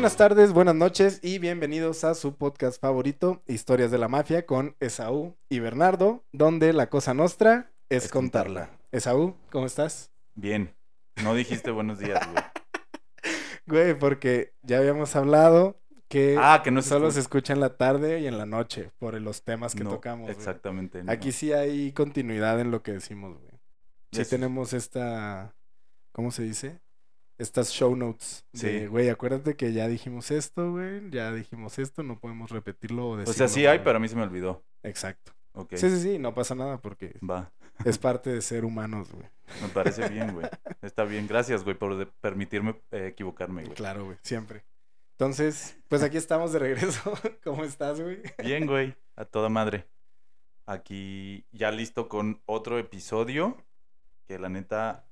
Buenas tardes, buenas noches y bienvenidos a su podcast favorito, Historias de la Mafia con Esaú y Bernardo, donde la cosa nuestra es, contarla. Esaú, ¿cómo estás? Bien. No dijiste buenos días, güey. güey, porque ya habíamos hablado que, ah, solo se escucha en la tarde y en la noche por los temas que tocamos. Exactamente. Aquí sí hay continuidad en lo que decimos, güey. Sí tenemos esta, ¿cómo se dice? estas show notes. sí. Güey, acuérdate que ya dijimos esto, güey. Ya dijimos esto, no podemos repetirlo o decirlo. O sea, sí hay, pero a mí se me olvidó. Exacto. Sí, sí, sí, no pasa nada porque Va. es parte de ser humanos, güey. Me parece bien, güey. Está bien, gracias, güey, por permitirme eh, equivocarme, güey. Claro, güey, siempre. Entonces, pues aquí estamos de regreso. ¿Cómo estás, güey? Bien, güey, a toda madre. Aquí ya listo con otro episodio que la neta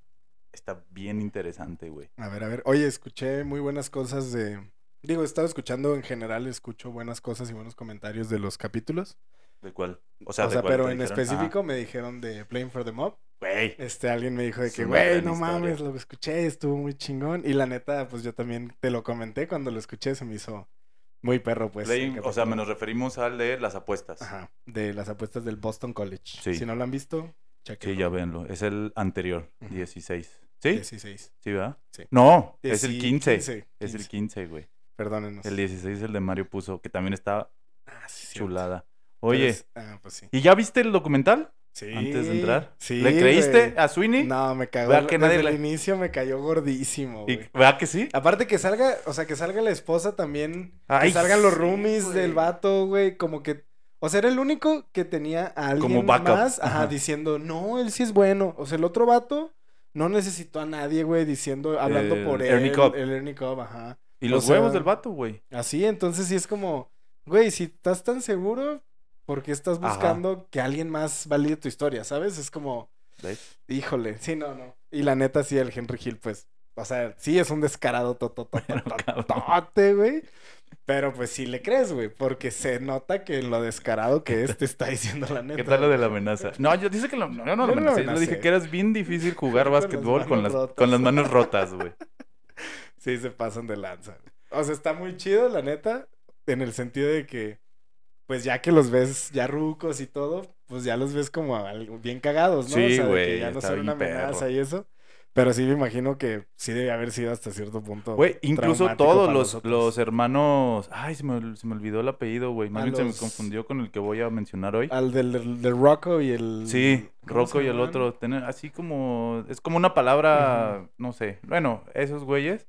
está bien interesante, güey. A ver, a ver. Oye, escuché muy buenas cosas de. Digo, he estado escuchando en general, escucho buenas cosas y buenos comentarios de los capítulos. ¿De cuál? O sea, pero en específico me dijeron de Playing for the Mob. Güey. Este, alguien me dijo de que, güey, no mames, lo escuché, estuvo muy chingón. Y la neta, pues yo también te lo comenté cuando lo escuché, se me hizo muy perro, pues. o sea, me nos referimos al de las apuestas. Ajá, de las apuestas del Boston College. Si no lo han visto, chequenlo. Sí, ya véanlo. Es el anterior, dieciséis. 16. ¿Sí? 16. ¿Sí, verdad? Sí. No, es el 15. es el 15, güey. Perdónenos. El 16 el de Mario Puso, que también estaba ah, chulada. Oye, ah, pues sí. ¿y ya viste el documental? Sí. Antes de entrar. Sí, ¿Le creíste a Sweeney? No, me cagó. Vea que Desde el inicio me cayó gordísimo, güey. ¿Verdad que sí? Aparte que salga, o sea, que salga la esposa también. Ay, que salgan los roomies del vato, güey. Como que. O sea, era el único que tenía a alguien más diciendo, no, él sí es bueno. O sea, el otro vato no necesitó a nadie, güey, diciendo, hablando por él. El Ernie Cobb, ajá. Y los huevos del vato, güey. Así, entonces sí es como, güey, si estás tan seguro, ¿por qué estás buscando que alguien más valide tu historia, sabes? Es como, híjole, sí, no, no. Y la neta, sí, el Henry Hill, pues, o sea, sí es un descarado tototote, güey. Pero pues sí le crees, güey, porque se nota que lo descarado que es está diciendo la neta. ¿Qué tal lo de la amenaza? No, yo dice que no, no, no, dije que era bien difícil jugar básquetbol con las, manos rotas, güey. sí, se pasan de lanza. O sea, está muy chido, la neta, en el sentido de que, pues ya que los ves ya rucos y todo, pues ya los ves como bien cagados, ¿no? Sí, güey. O sea, ya no son una amenaza y eso. Pero sí me imagino que sí debe haber sido hasta cierto punto. Güey, incluso todos los, hermanos. Ay, se me, olvidó el apellido, güey. Más bien se me confundió con el que voy a mencionar hoy. Al del, del, Rocco y el. Sí, Rocco y el otro. así como. Es como una palabra. No sé. Bueno, esos güeyes.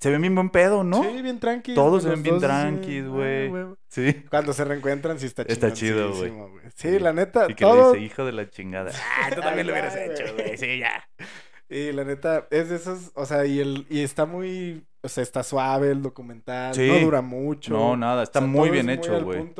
Se ven bien buen pedo, ¿no? Sí, bien tranqui. Todos se ven bien tranquilos ah, güey. Sí. Cuando se reencuentran, sí está chido. Está chido, güey. Sí, la neta. Y que le dice, hijo de la chingada. Ah, tú también lo hubieras hecho, güey. Sí, ya. Y la neta, es de esos, o sea, y, el, y está muy, o sea, está suave el documental, no dura mucho. No, nada, está muy bien hecho, güey.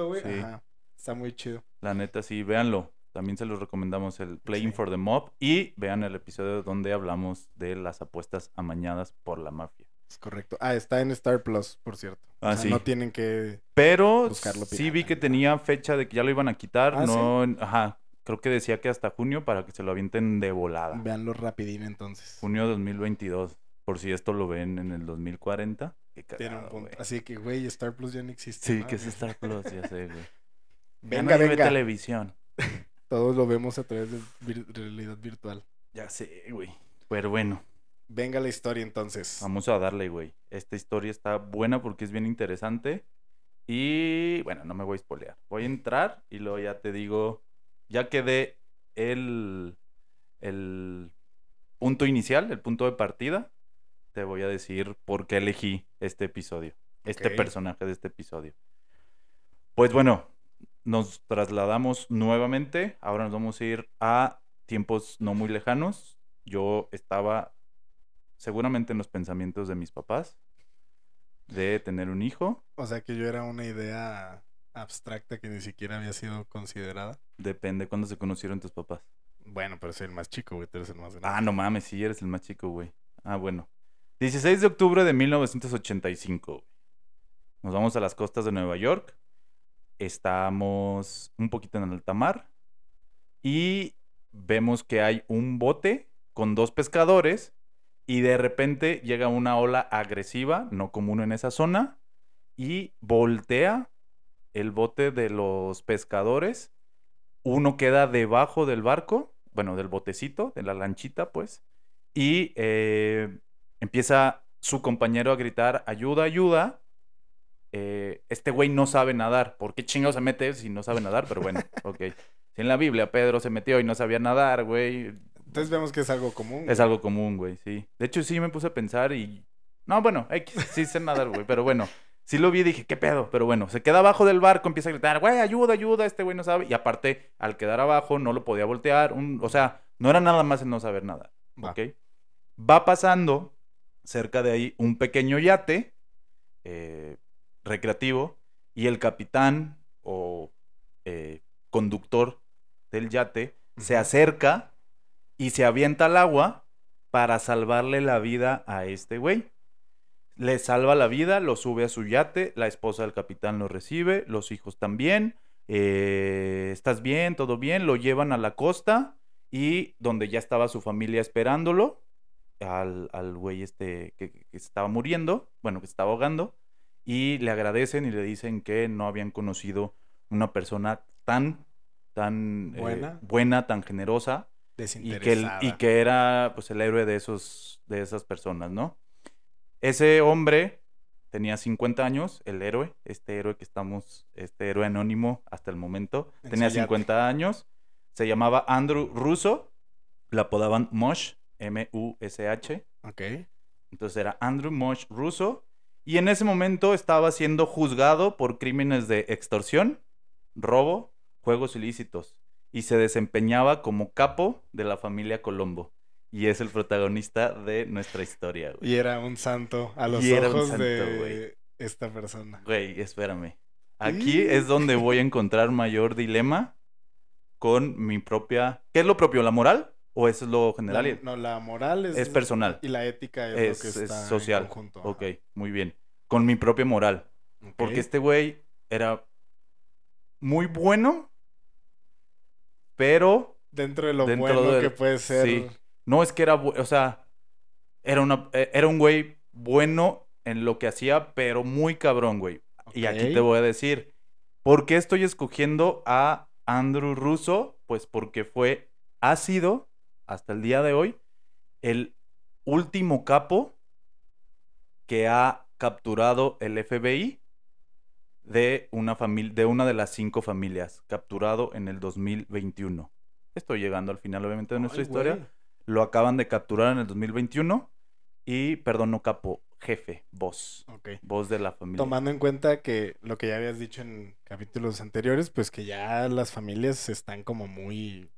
Está muy chido. La neta, sí, véanlo. También se los recomendamos el Playing for the Mob y vean el episodio donde hablamos de las apuestas amañadas por la mafia. Es correcto. Ah, está en Star Plus, por cierto. Ah, No tienen que. Pero buscarlo sí vi que tenía fecha de que ya lo iban a quitar. Ah, no, ajá. Creo que decía que hasta junio para que se lo avienten de volada. Veanlo rapidín entonces. Junio 2022. Por si esto lo ven en el 2040. Qué Así que, güey, Star Plus ya no existe. Sí, que es Star Plus, ya sé, güey. Venga, venga. televisión. Todos lo vemos a través de realidad virtual. Ya sé, güey. Pero bueno. Venga la historia entonces. Vamos a darle, güey. Esta historia está buena porque es bien interesante. Y bueno, no me voy a spoilear. Voy a entrar y luego ya te digo ya quedé el, el punto inicial, el punto de partida, te voy a decir por qué elegí este episodio, este personaje de este episodio. Pues bueno, nos trasladamos nuevamente, ahora nos vamos a ir a tiempos no muy lejanos. Yo estaba seguramente en los pensamientos de mis papás de tener un hijo. O sea que yo era una idea abstracta que ni siquiera había sido considerada. Depende, ¿cuándo se conocieron tus papás? Bueno, pero soy el más chico, güey, tú eres el más Ah, no mames, sí, eres el más chico, güey. Ah, bueno. 16 de octubre de 1985. Güey. Nos vamos a las costas de Nueva York. Estamos un poquito en el alta mar. Y vemos que hay un bote con dos pescadores. Y de repente llega una ola agresiva, no común en esa zona. Y voltea el bote de los pescadores, uno queda debajo del barco, bueno, del botecito, de la lanchita, pues, y eh, empieza su compañero a gritar, ayuda, ayuda. Eh, este güey no sabe nadar. ¿Por qué chingados se mete si no sabe nadar? Pero bueno, ok. en la Biblia Pedro se metió y no sabía nadar, güey. Entonces vemos que es algo común. Es algo común, güey, sí. De hecho, sí me puse a pensar y... No, bueno, sí sé nadar, güey, pero bueno. Sí lo vi dije, ¿qué pedo? Pero bueno, se queda abajo del barco, empieza a gritar, güey, ayuda, ayuda, este güey no sabe. Y aparte, al quedar abajo, no lo podía voltear. o sea, no era nada más el no saber nada. Va. Va pasando cerca de ahí un pequeño yate eh, recreativo y el capitán o eh, conductor del yate se acerca y se avienta al agua para salvarle la vida a este güey le salva la vida, lo sube a su yate, la esposa del capitán lo recibe, los hijos también, eh, estás bien, todo bien, lo llevan a la costa y donde ya estaba su familia esperándolo, al, al güey este que, estaba muriendo, bueno, que estaba ahogando, y le agradecen y le dicen que no habían conocido una persona tan, tan eh, buena, tan generosa. Y que, y que era pues el héroe de esos de esas personas, ¿no? Ese hombre tenía 50 años, el héroe, este héroe que estamos, este héroe anónimo hasta el momento, tenía 50 años, se llamaba Andrew Russo, la apodaban Mosh, M-U-S-H. Ok. Entonces era Andrew Mosh Russo, y en ese momento estaba siendo juzgado por crímenes de extorsión, robo, juegos ilícitos, y se desempeñaba como capo de la familia Colombo y es el protagonista de nuestra historia, güey. Y era un santo a los ojos de esta persona. Güey, espérame. Aquí es donde voy a encontrar mayor dilema con mi propia... ¿Qué es lo propio? ¿La moral? ¿O es lo general? no, la moral es... personal. Y la ética es, lo que está social. En ok, muy bien. Con mi propia moral. Porque este güey era muy bueno, pero... Dentro de lo bueno que puede ser... No es que era, o sea, era, e, era un güey bueno en lo que hacía, pero muy cabrón, güey. Y aquí te voy a decir, ¿por qué estoy escogiendo a Andrew Russo? Pues porque fue, ha sido, hasta el día de hoy, el último capo que ha capturado el FBI de una, familia, de una de las cinco familias, capturado en el 2021. Estoy llegando al final, obviamente, de nuestra historia. Lo acaban de capturar en el 2021. Y, perdón, no capo, jefe, voz. Ok. Voz de la familia. Tomando en cuenta que lo que ya habías dicho en capítulos anteriores, pues que ya las familias están como muy.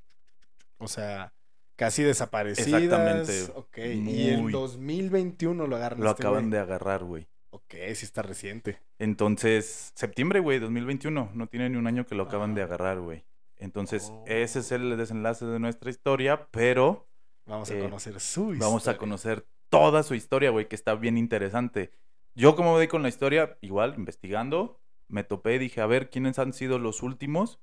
O sea, casi desaparecidas. Exactamente. Ok. Y en 2021 lo agarran. Lo acaban de agarrar, güey. Ok, sí está reciente. Entonces, septiembre, güey, 2021. No tiene ni un año que lo acaban de ah. agarrar, güey. Entonces, oh. ese es el desenlace de nuestra historia, pero Vamos a eh, conocer su historia. Vamos a conocer toda su historia, güey, que está bien interesante. Yo como voy con la historia, igual, investigando, me topé y dije, a ver, ¿quiénes han sido los últimos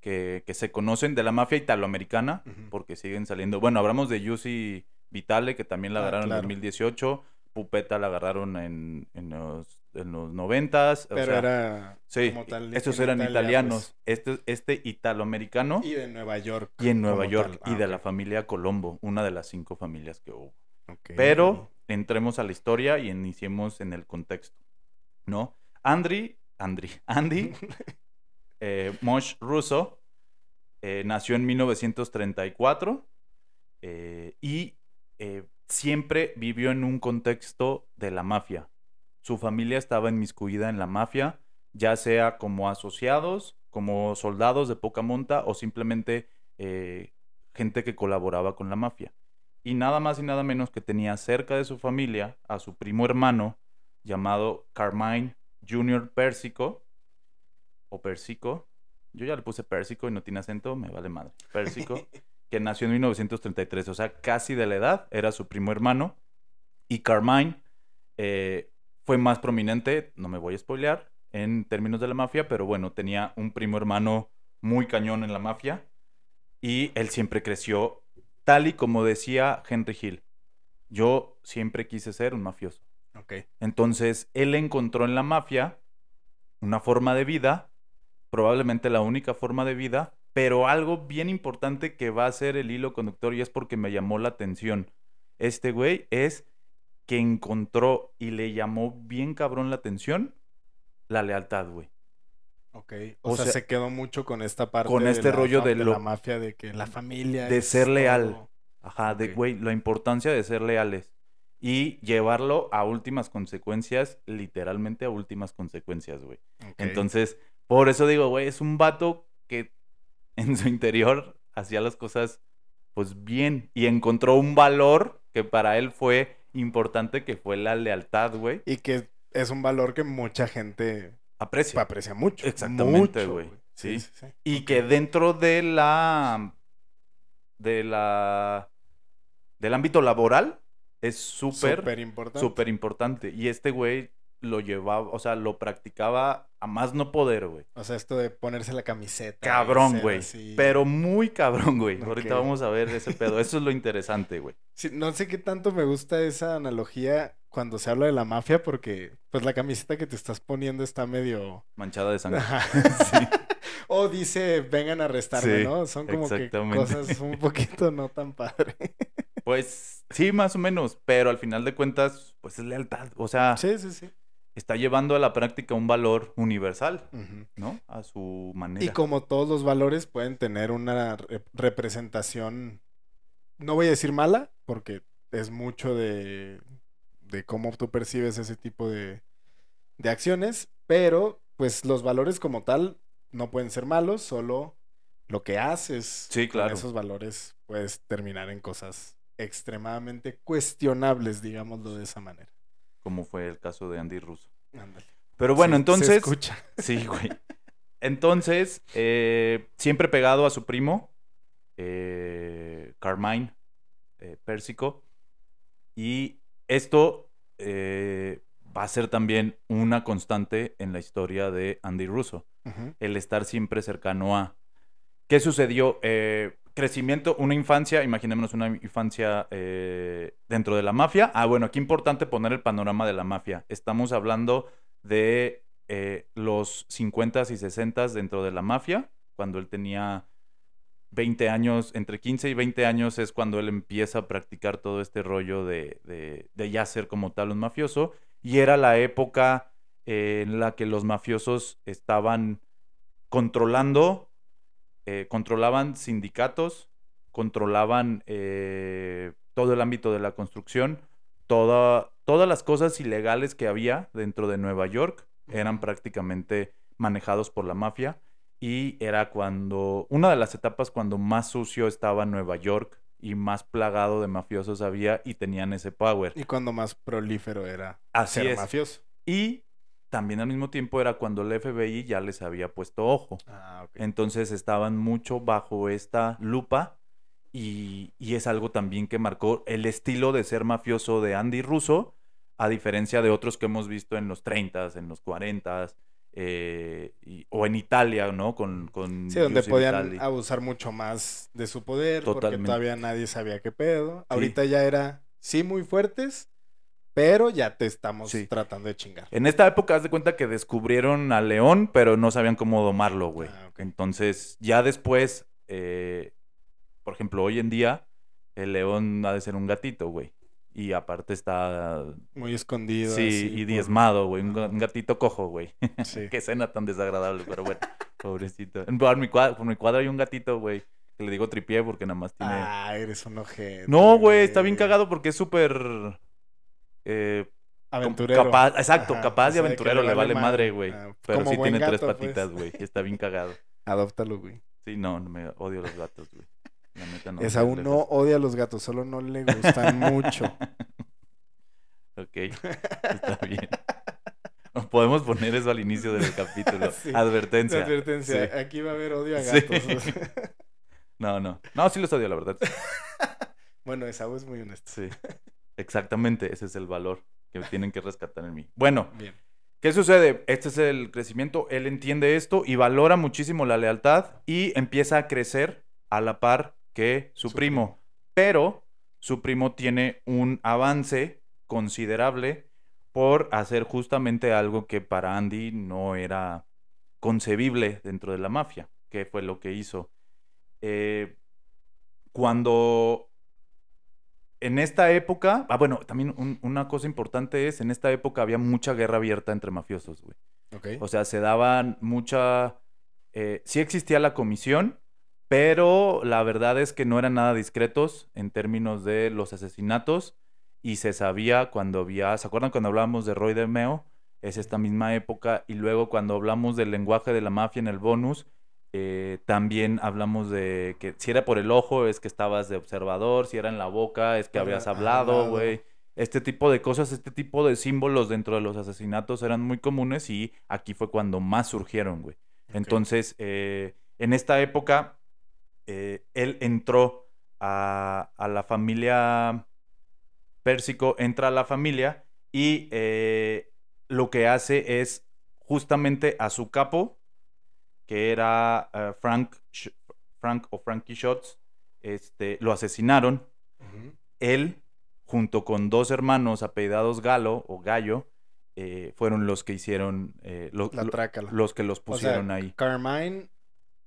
que, que se conocen de la mafia italoamericana? Porque siguen saliendo. Bueno, hablamos de Yussi Vitale, que también la ah, agarraron en 2018. Pupeta la agarraron en, en los en los noventas. estos eran pues. italianos. Este, este italoamericano. Y de Nueva York. Y en Nueva York. y ah, de la familia Colombo, una de las cinco familias que hubo. Pero entremos a la historia y iniciemos en el contexto. ¿No? Andri, Andri, Andy, eh, Mosh Russo, eh, nació en 1934 y eh, siempre vivió en un contexto de la mafia. Su familia estaba inmiscuida en la mafia, ya sea como asociados, como soldados de poca monta o simplemente eh, gente que colaboraba con la mafia. Y nada más y nada menos que tenía cerca de su familia a su primo hermano llamado Carmine Jr. Persico, o Persico, yo ya le puse Persico y no tiene acento, me vale madre. Persico, que nació en 1933, o sea, casi de la edad, era su primo hermano. Y Carmine eh, fue más prominente, no me voy a spoilear, en términos de la mafia, pero bueno, tenía un primo hermano muy cañón en la mafia y él siempre creció tal y como decía Henry Hill. Yo siempre quise ser un mafioso. Ok. Entonces, él encontró en la mafia una forma de vida, probablemente la única forma de vida, pero algo bien importante que va a ser el hilo conductor y es porque me llamó la atención. Este güey es que encontró y le llamó bien cabrón la atención, la lealtad, güey. Ok, o, sea, se quedó mucho con esta parte. Con este rollo de, la mafia, de que la familia. De ser leal. Ajá, de, güey, la importancia de ser leales. Y llevarlo a últimas consecuencias, literalmente a últimas consecuencias, güey. Entonces, por eso digo, güey, es un vato que en su interior hacía las cosas, pues bien. Y encontró un valor que para él fue importante que fue la lealtad, güey. Y que es un valor que mucha gente aprecia. Aprecia mucho. Exactamente, güey. ¿Sí? y que dentro de la. de la. del ámbito laboral es súper. Súper importante. Súper importante. Y este güey lo llevaba, o sea, lo practicaba más no poder, güey. O sea, esto de ponerse la camiseta. Cabrón, güey. Pero muy cabrón, güey. Ahorita vamos a ver ese pedo. Eso es lo interesante, güey. no sé qué tanto me gusta esa analogía cuando se habla de la mafia porque pues la camiseta que te estás poniendo está medio... Manchada de sangre. O dice, vengan a arrestarme, ¿no? Son como que cosas un poquito no tan padre. pues sí, más o menos, pero al final de cuentas, pues es lealtad, o sea... Sí, sí, sí está llevando a la práctica un valor universal, ¿no? A su manera. Y como todos los valores pueden tener una representación, no voy a decir mala, porque es mucho de, cómo tú percibes ese tipo de, acciones, pero pues los valores como tal no pueden ser malos, solo lo que haces con esos valores puedes terminar en cosas extremadamente cuestionables, digámoslo de esa manera como fue el caso de Andy Russo. Pero bueno, entonces... escucha. Sí, güey. Entonces, eh, siempre pegado a su primo, eh, Carmine eh, Pérsico. Y esto va a ser también una constante en la historia de Andy Russo. El estar siempre cercano a... ¿Qué sucedió? Eh, crecimiento, una infancia, imaginémonos una infancia eh, dentro de la mafia. Ah, bueno, aquí importante poner el panorama de la mafia. Estamos hablando de eh, los 50s y 60s dentro de la mafia, cuando él tenía 20 años, entre 15 y 20 años es cuando él empieza a practicar todo este rollo de, de, ya ser como tal un mafioso. Y era la época eh, en la que los mafiosos estaban controlando eh, controlaban sindicatos, controlaban eh, todo el ámbito de la construcción, toda, todas las cosas ilegales que había dentro de Nueva York eran prácticamente manejados por la mafia y era cuando una de las etapas cuando más sucio estaba Nueva York y más plagado de mafiosos había y tenían ese power. Y cuando más prolífero era Así ser mafioso. Y también al mismo tiempo era cuando el FBI ya les había puesto ojo. Ah, Entonces estaban mucho bajo esta lupa y, es algo también que marcó el estilo de ser mafioso de Andy Russo, a diferencia de otros que hemos visto en los 30s, en los 40s. Eh, o en Italia, ¿no? Con, con sí, donde podían abusar mucho más de su poder, porque todavía nadie sabía qué pedo. Ahorita ya era, sí, muy fuertes, pero ya te estamos tratando de chingar. En esta época, haz de cuenta que descubrieron al león, pero no sabían cómo domarlo, güey. Ah, Entonces, ya después, eh, por ejemplo, hoy en día, el león ha de ser un gatito, güey. Y aparte está... Muy escondido. Sí, y diezmado, güey. Un gatito cojo, güey. Sí. Qué escena tan desagradable, pero bueno, pobrecito. Por mi, cuadro, por mi cuadro hay un gatito, güey. Le digo tripié porque nada más tiene... Ah, eres un ojete. No, güey, está bien cagado porque es súper eh, aventurero. Capaz, exacto, capaz de aventurero, le vale madre, güey. pero sí tiene tres pues. patitas, güey. Está bien cagado. Adóptalo, güey. Sí, no, me odio los gatos, güey. La neta no. Esa uno no odia a los gatos, solo no le gustan mucho. Ok, está bien. Podemos poner eso al inicio del capítulo. advertencia. Advertencia. Aquí va a haber odio a gatos. no, no. No, sí los odio, la verdad. bueno, esa es muy honesto. Sí. Exactamente, ese es el valor que tienen que rescatar en mí. Bueno, Bien. ¿qué sucede? Este es el crecimiento, él entiende esto y valora muchísimo la lealtad y empieza a crecer a la par que su, primo. Pero su primo tiene un avance considerable por hacer justamente algo que para Andy no era concebible dentro de la mafia, que fue lo que hizo. Eh, cuando en esta época, ah, bueno, también una cosa importante es, en esta época había mucha guerra abierta entre mafiosos, güey. Okay. O sea, se daban mucha... Eh, sí existía la comisión, pero la verdad es que no eran nada discretos en términos de los asesinatos y se sabía cuando había, ¿se acuerdan cuando hablábamos de Roy de Meo? Es esta misma época y luego cuando hablamos del lenguaje de la mafia en el bonus, eh, también hablamos de que si era por el ojo es que estabas de observador, si era en la boca es que habías hablado, güey. Este tipo de cosas, este tipo de símbolos dentro de los asesinatos eran muy comunes y aquí fue cuando más surgieron, güey. Entonces, eh, en esta época, eh, él entró a, a, la familia Pérsico, entra a la familia y lo que hace es justamente a su capo que era eh, Frank, Frank o Frankie Shots, este, lo asesinaron. Él, junto con dos hermanos apellidados Galo o Gallo, eh, fueron los que hicieron eh, los que los pusieron ahí. Carmine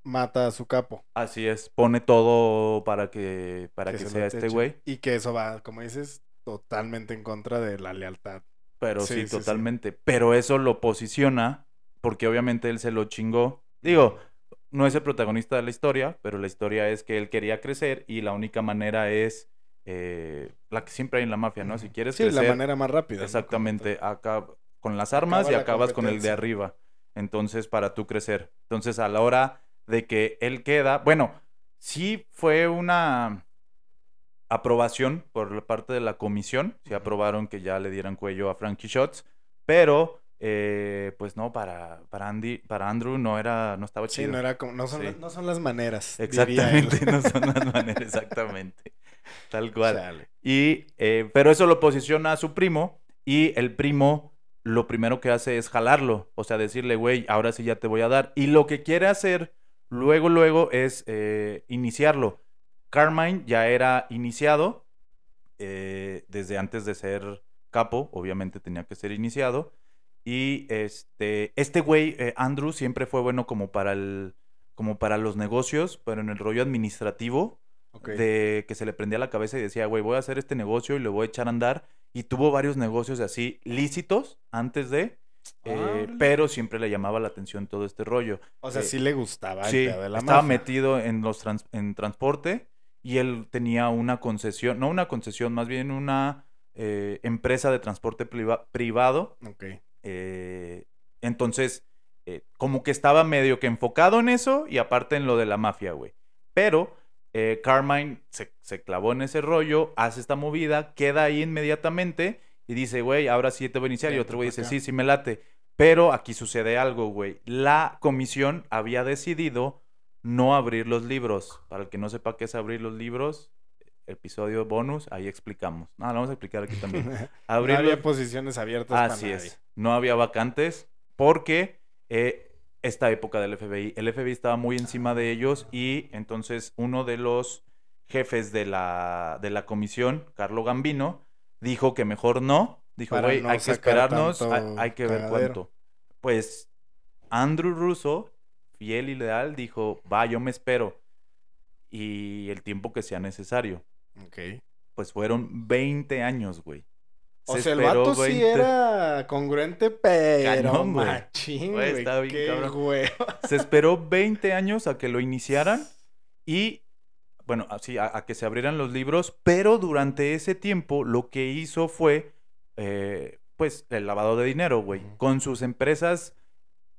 mata a su capo. Así es, pone todo para que para que, sea este güey. Y que eso va, como dices, totalmente en contra de la lealtad. Pero sí, totalmente. Pero eso lo posiciona porque obviamente él se lo chingó Digo, no es el protagonista de la historia, pero la historia es que él quería crecer y la única manera es eh, la que siempre hay en la mafia, ¿no? Si quieres sí, la manera más rápida. Exactamente. con las armas y acabas con el de arriba. Entonces, para tú crecer. Entonces, a la hora de que él queda. Bueno, sí fue una aprobación por la parte de la comisión. Sí aprobaron que ya le dieran cuello a Frankie Shots, pero eh, pues no, para, Andy, para Andrew no era, no estaba chido. no como, no son, las maneras. Exactamente, no son las maneras, exactamente. Tal cual. Y, eh, pero eso lo posiciona a su primo y el primo lo primero que hace es jalarlo, o sea, decirle, güey, ahora sí ya te voy a dar. Y lo que quiere hacer luego, luego es eh, iniciarlo. Carmine ya era iniciado desde antes de ser capo, obviamente tenía que ser iniciado. Y este, este güey, eh, Andrew, siempre fue bueno como para el, como para los negocios, pero en el rollo administrativo, de que se le prendía la cabeza y decía, güey, voy a hacer este negocio y lo voy a echar a andar. Y tuvo varios negocios así lícitos antes de, eh, pero siempre le llamaba la atención todo este rollo. O sea, eh, sí le gustaba. sí, estaba metido en los en transporte y él tenía una concesión, no una concesión, más bien una empresa de transporte privado. Ok. Eh, entonces, eh, como que estaba medio que enfocado en eso y aparte en lo de la mafia, güey. Pero eh, Carmine se, clavó en ese rollo, hace esta movida, queda ahí inmediatamente y dice, güey, ahora sí te voy a iniciar. y otro güey dice, sí, sí me late. Pero aquí sucede algo, güey. La comisión había decidido no abrir los libros. Para el que no sepa qué es abrir los libros, episodio bonus, ahí explicamos. No, lo vamos a explicar aquí también. no había posiciones abiertas. Así es. No había vacantes porque eh, esta época del FBI, el FBI estaba muy encima de ellos y entonces uno de los jefes de la, de la comisión, Carlo Gambino, dijo que mejor no. Dijo, hay que esperarnos, hay, que ver cuánto. Pues Andrew Russo, fiel y leal, dijo, va, yo me espero. Y el tiempo que sea necesario. Ok. Pues fueron 20 años, güey. o sea, el vato sí era congruente, pero güey. qué cabrón. Se esperó 20 años a que lo iniciaran y, bueno, así, a, que se abrieran los libros, pero durante ese tiempo lo que hizo fue, eh, pues, el lavado de dinero, güey, con sus empresas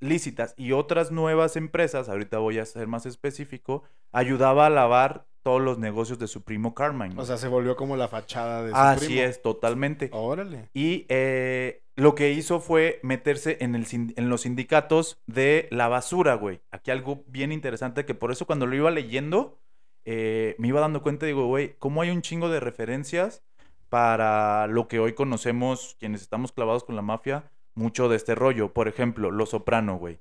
lícitas y otras nuevas empresas, ahorita voy a ser más específico, ayudaba a lavar todos los negocios de su primo Carmine. O sea, se volvió como la fachada de su primo. Así es, totalmente. Órale. Y eh, lo que hizo fue meterse en, los sindicatos de la basura, güey. Aquí algo bien interesante que por eso cuando lo iba leyendo, eh, me iba dando cuenta, digo, güey, ¿cómo hay un chingo de referencias para lo que hoy conocemos, quienes estamos clavados con la mafia, mucho de este rollo? Por ejemplo, Los Soprano, güey.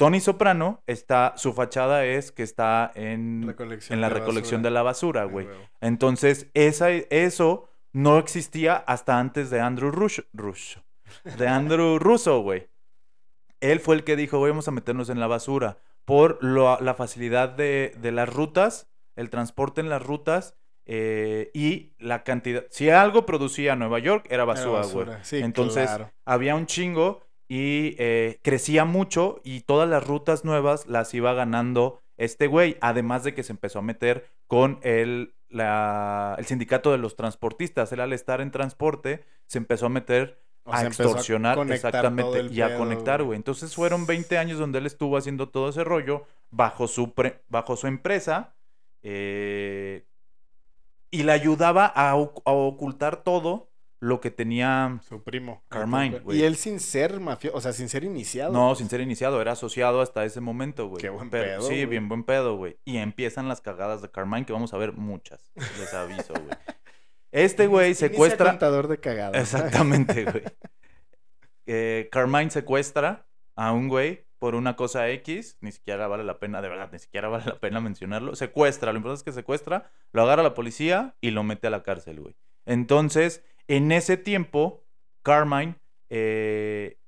Tony Soprano está, su fachada es que está en, en la recolección de la basura, güey. Entonces, esa, eso no existía hasta antes de Andrew Rush, Rush de Andrew Russo, güey. Él fue el que dijo, vamos a meternos en la basura por la facilidad de, las rutas, el transporte en las rutas eh, y la cantidad. Si algo producía Nueva York, era basura, güey. Entonces, había un chingo y eh, crecía mucho y todas las rutas nuevas las iba ganando este güey, además de que se empezó a meter con el, la, el sindicato de los transportistas, él al estar en transporte se empezó a meter a extorsionar exactamente y a conectar, güey. Entonces fueron 20 años donde él estuvo haciendo todo ese rollo bajo su, bajo su empresa eh, y le ayudaba a, a ocultar todo lo que tenía su primo Carmine, Y él sin ser mafioso, o sea, sin ser iniciado. No, sin ser iniciado, era asociado hasta ese momento, güey. Qué buen Pero, pedo. Sí, bien buen pedo, güey. Y empiezan las cagadas de Carmine que vamos a ver muchas, les aviso, güey. Este güey secuestra contador de cagadas. Exactamente, güey. Eh, Carmine secuestra a un güey por una cosa X, ni siquiera vale la pena, de verdad, ni siquiera vale la pena mencionarlo. Secuestra, lo importante es que secuestra, lo agarra la policía y lo mete a la cárcel, güey. Entonces, en ese tiempo, Carmine, eh,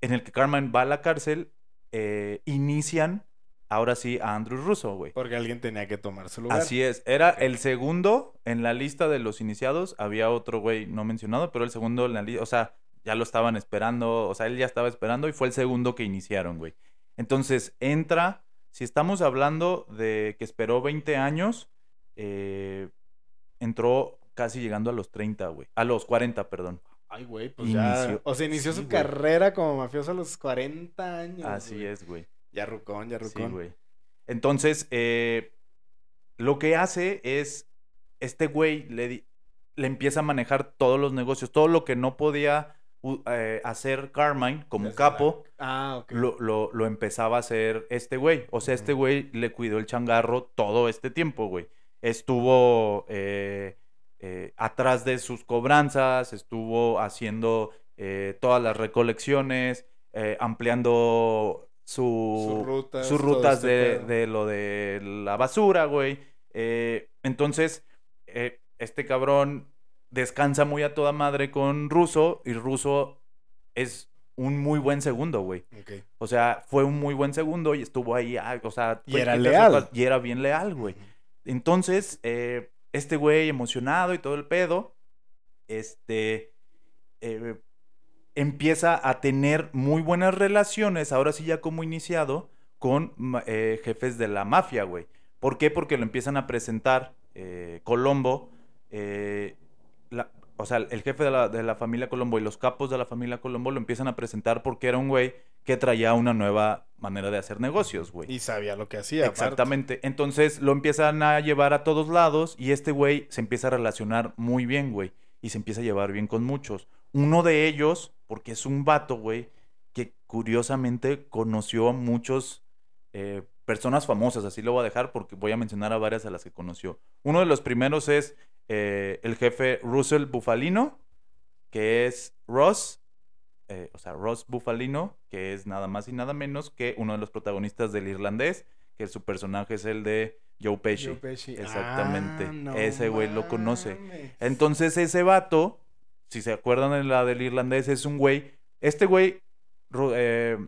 en el que Carmine va a la cárcel, eh, inician ahora sí a Andrew Russo, güey. Porque alguien tenía que tomar su lugar. Así es. Era el segundo en la lista de los iniciados. Había otro güey no mencionado, pero el segundo en la lista. O sea, ya lo estaban esperando. O sea, él ya estaba esperando y fue el segundo que iniciaron, güey. Entonces entra. Si estamos hablando de que esperó 20 años, eh, entró casi llegando a los 30, güey. A los 40, perdón. Ay, güey, pues ya. O sea, inició su carrera como mafioso a los 40 años. Así es, güey. Ya rucón, ya rucón. Sí, güey. Entonces, eh, lo que hace es. Este güey le, le empieza a manejar todos los negocios. Todo lo que no podía eh, hacer Carmine como capo, ah, ok. lo, empezaba a hacer este güey. O sea, este güey le cuidó el changarro todo este tiempo, güey. Estuvo. Eh, eh, atrás de sus cobranzas, estuvo haciendo eh, todas las recolecciones, eh, ampliando su, sus rutas, este de, de, lo de la basura, güey. entonces, este cabrón descansa muy a toda madre con Russo y Russo es un muy buen segundo, güey. O sea, fue un muy buen segundo y estuvo ahí, ah, o sea... Y era leal. Y era bien leal, güey. Entonces, eh, este güey emocionado y todo el pedo, este, eh, empieza a tener muy buenas relaciones, ahora sí ya como iniciado, con eh, jefes de la mafia, güey. ¿Por qué? Porque lo empiezan a presentar eh, Colombo, la, o sea, el jefe de la, familia Colombo y los capos de la familia Colombo lo empiezan a presentar porque era un güey que traía una nueva manera de hacer negocios, güey. Y sabía lo que hacía. Exactamente. Entonces lo empiezan a llevar a todos lados y este güey se empieza a relacionar muy bien, güey. Y se empieza a llevar bien con muchos. Uno de ellos, porque es un vato, güey, que curiosamente conoció a muchos... Eh, personas famosas, así lo voy a dejar porque voy a mencionar a varias a las que conoció. Uno de los primeros es eh, el jefe Russell Bufalino, que es Ross, eh, o sea, Ross Bufalino, que es nada más y nada menos que uno de los protagonistas del irlandés, que su personaje es el de Joe Pesci. Joe Pesci. Ah, Exactamente. ese güey lo conoce. Entonces ese vato, si se acuerdan de la del irlandés, es un güey, este güey, eh,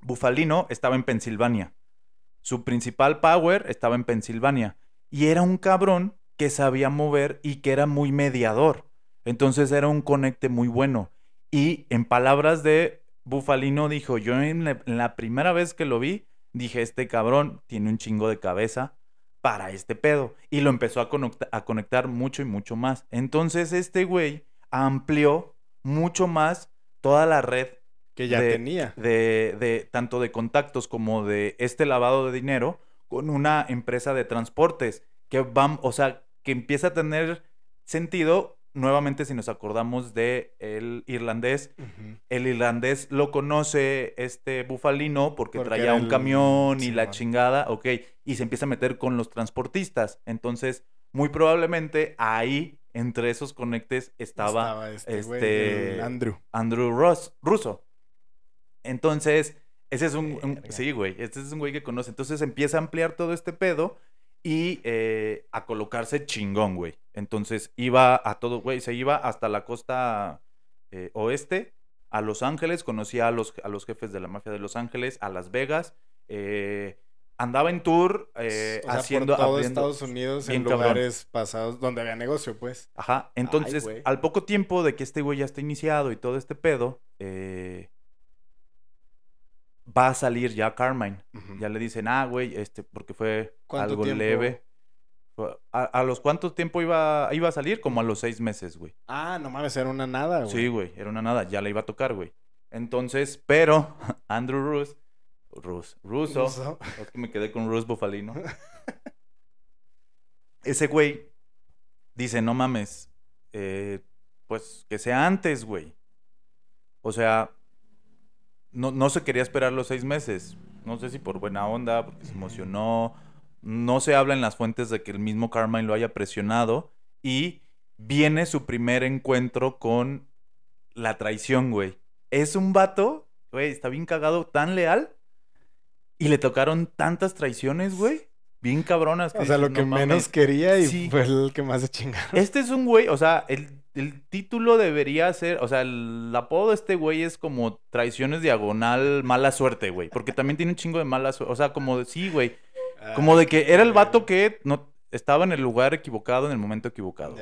Bufalino, estaba en Pensilvania. Su principal power estaba en Pensilvania. Y era un cabrón que sabía mover y que era muy mediador. Entonces era un conecte muy bueno. Y en palabras de Bufalino dijo, yo en la, primera vez que lo vi, dije, este cabrón tiene un chingo de cabeza para este pedo. Y lo empezó a, conectar mucho y mucho más. Entonces este güey amplió mucho más toda la red que ya tenía. De, tanto de contactos como de este lavado de dinero con una empresa de transportes que van, o sea, que empieza a tener sentido nuevamente si nos acordamos de el irlandés. El irlandés lo conoce este bufalino porque, traía un camión y la chingada, ok, y se empieza a meter con los transportistas. Entonces, muy probablemente ahí entre esos conectes estaba, este, este, Andrew Andrew Ross, ruso. Entonces, ese es un, un sí, güey, este es un güey que conoce. Entonces empieza a ampliar todo este pedo y eh, a colocarse chingón, güey. Entonces iba a todo, güey, se iba hasta la costa eh, oeste, a Los Ángeles, conocía a los, a los jefes de la mafia de Los Ángeles, a Las Vegas, eh, andaba en tour haciendo por todo Estados Unidos en lugares pasados donde había negocio, pues. Ajá. Entonces, al poco tiempo de que este güey ya está iniciado y todo este pedo, va a salir ya Carmine. Ya le dicen, ah, güey, este, porque fue algo leve. A, los cuánto tiempo iba, iba a salir? Como a los seis meses, güey. Ah, no mames, era una nada, güey. Sí, güey, era una nada, ya le iba a tocar, güey. Entonces, pero Andrew Rus... Rus... Russo, Russo. es que me quedé con Rus Bofalino. Ese güey dice, no mames, eh, pues que sea antes, güey. O sea, no, se quería esperar los seis meses. No sé si por buena onda, porque se emocionó. No se habla en las fuentes de que el mismo Carmine lo haya presionado. Y viene su primer encuentro con la traición, güey. Es un vato, güey, está bien cagado, tan leal. Y le tocaron tantas traiciones, güey. Bien cabronas. o sea, lo que menos quería y fue el que más se chingaron. Este es un güey, o sea, él el título debería ser, o sea, el apodo de este güey es como traiciones diagonal, mala suerte, güey. Porque también tiene un chingo de mala suerte. O sea, como de, sí, güey. Ah, como de que era el vato que no estaba en el lugar equivocado en el momento equivocado.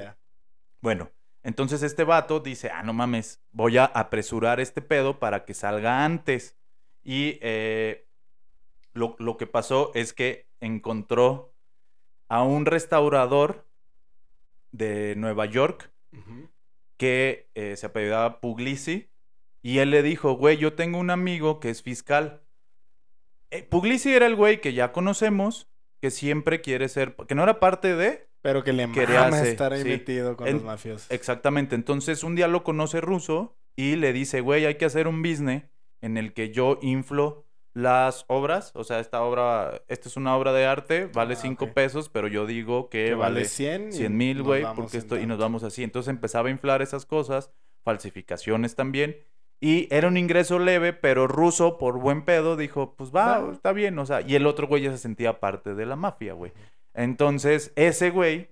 Bueno, entonces este vato dice, ah, no mames, voy a apresurar este pedo para que salga antes. Y eh, lo, lo que pasó es que encontró a un restaurador de Nueva York que eh, se apellidaba Puglisi. Y él le dijo, güey, yo tengo un amigo que es fiscal. Eh, Puglisi era el güey que ya conocemos, que siempre quiere ser, que no era parte de... Pero que le quería estar ahí metido con los mafiosos. Exactamente. Entonces, un día lo conoce ruso y le dice, güey, hay que hacer un business en el que yo inflo las obras, o sea, esta obra, esta es una obra de arte, vale ah, cinco pesos, pero yo digo que, vale 100 mil, güey, porque esto, y nos vamos así. Entonces empezaba a inflar esas cosas, falsificaciones también, y era un ingreso leve, pero ruso, por buen pedo, dijo, pues va, está bien, o sea, y el otro güey ya se sentía parte de la mafia, güey. Entonces, ese güey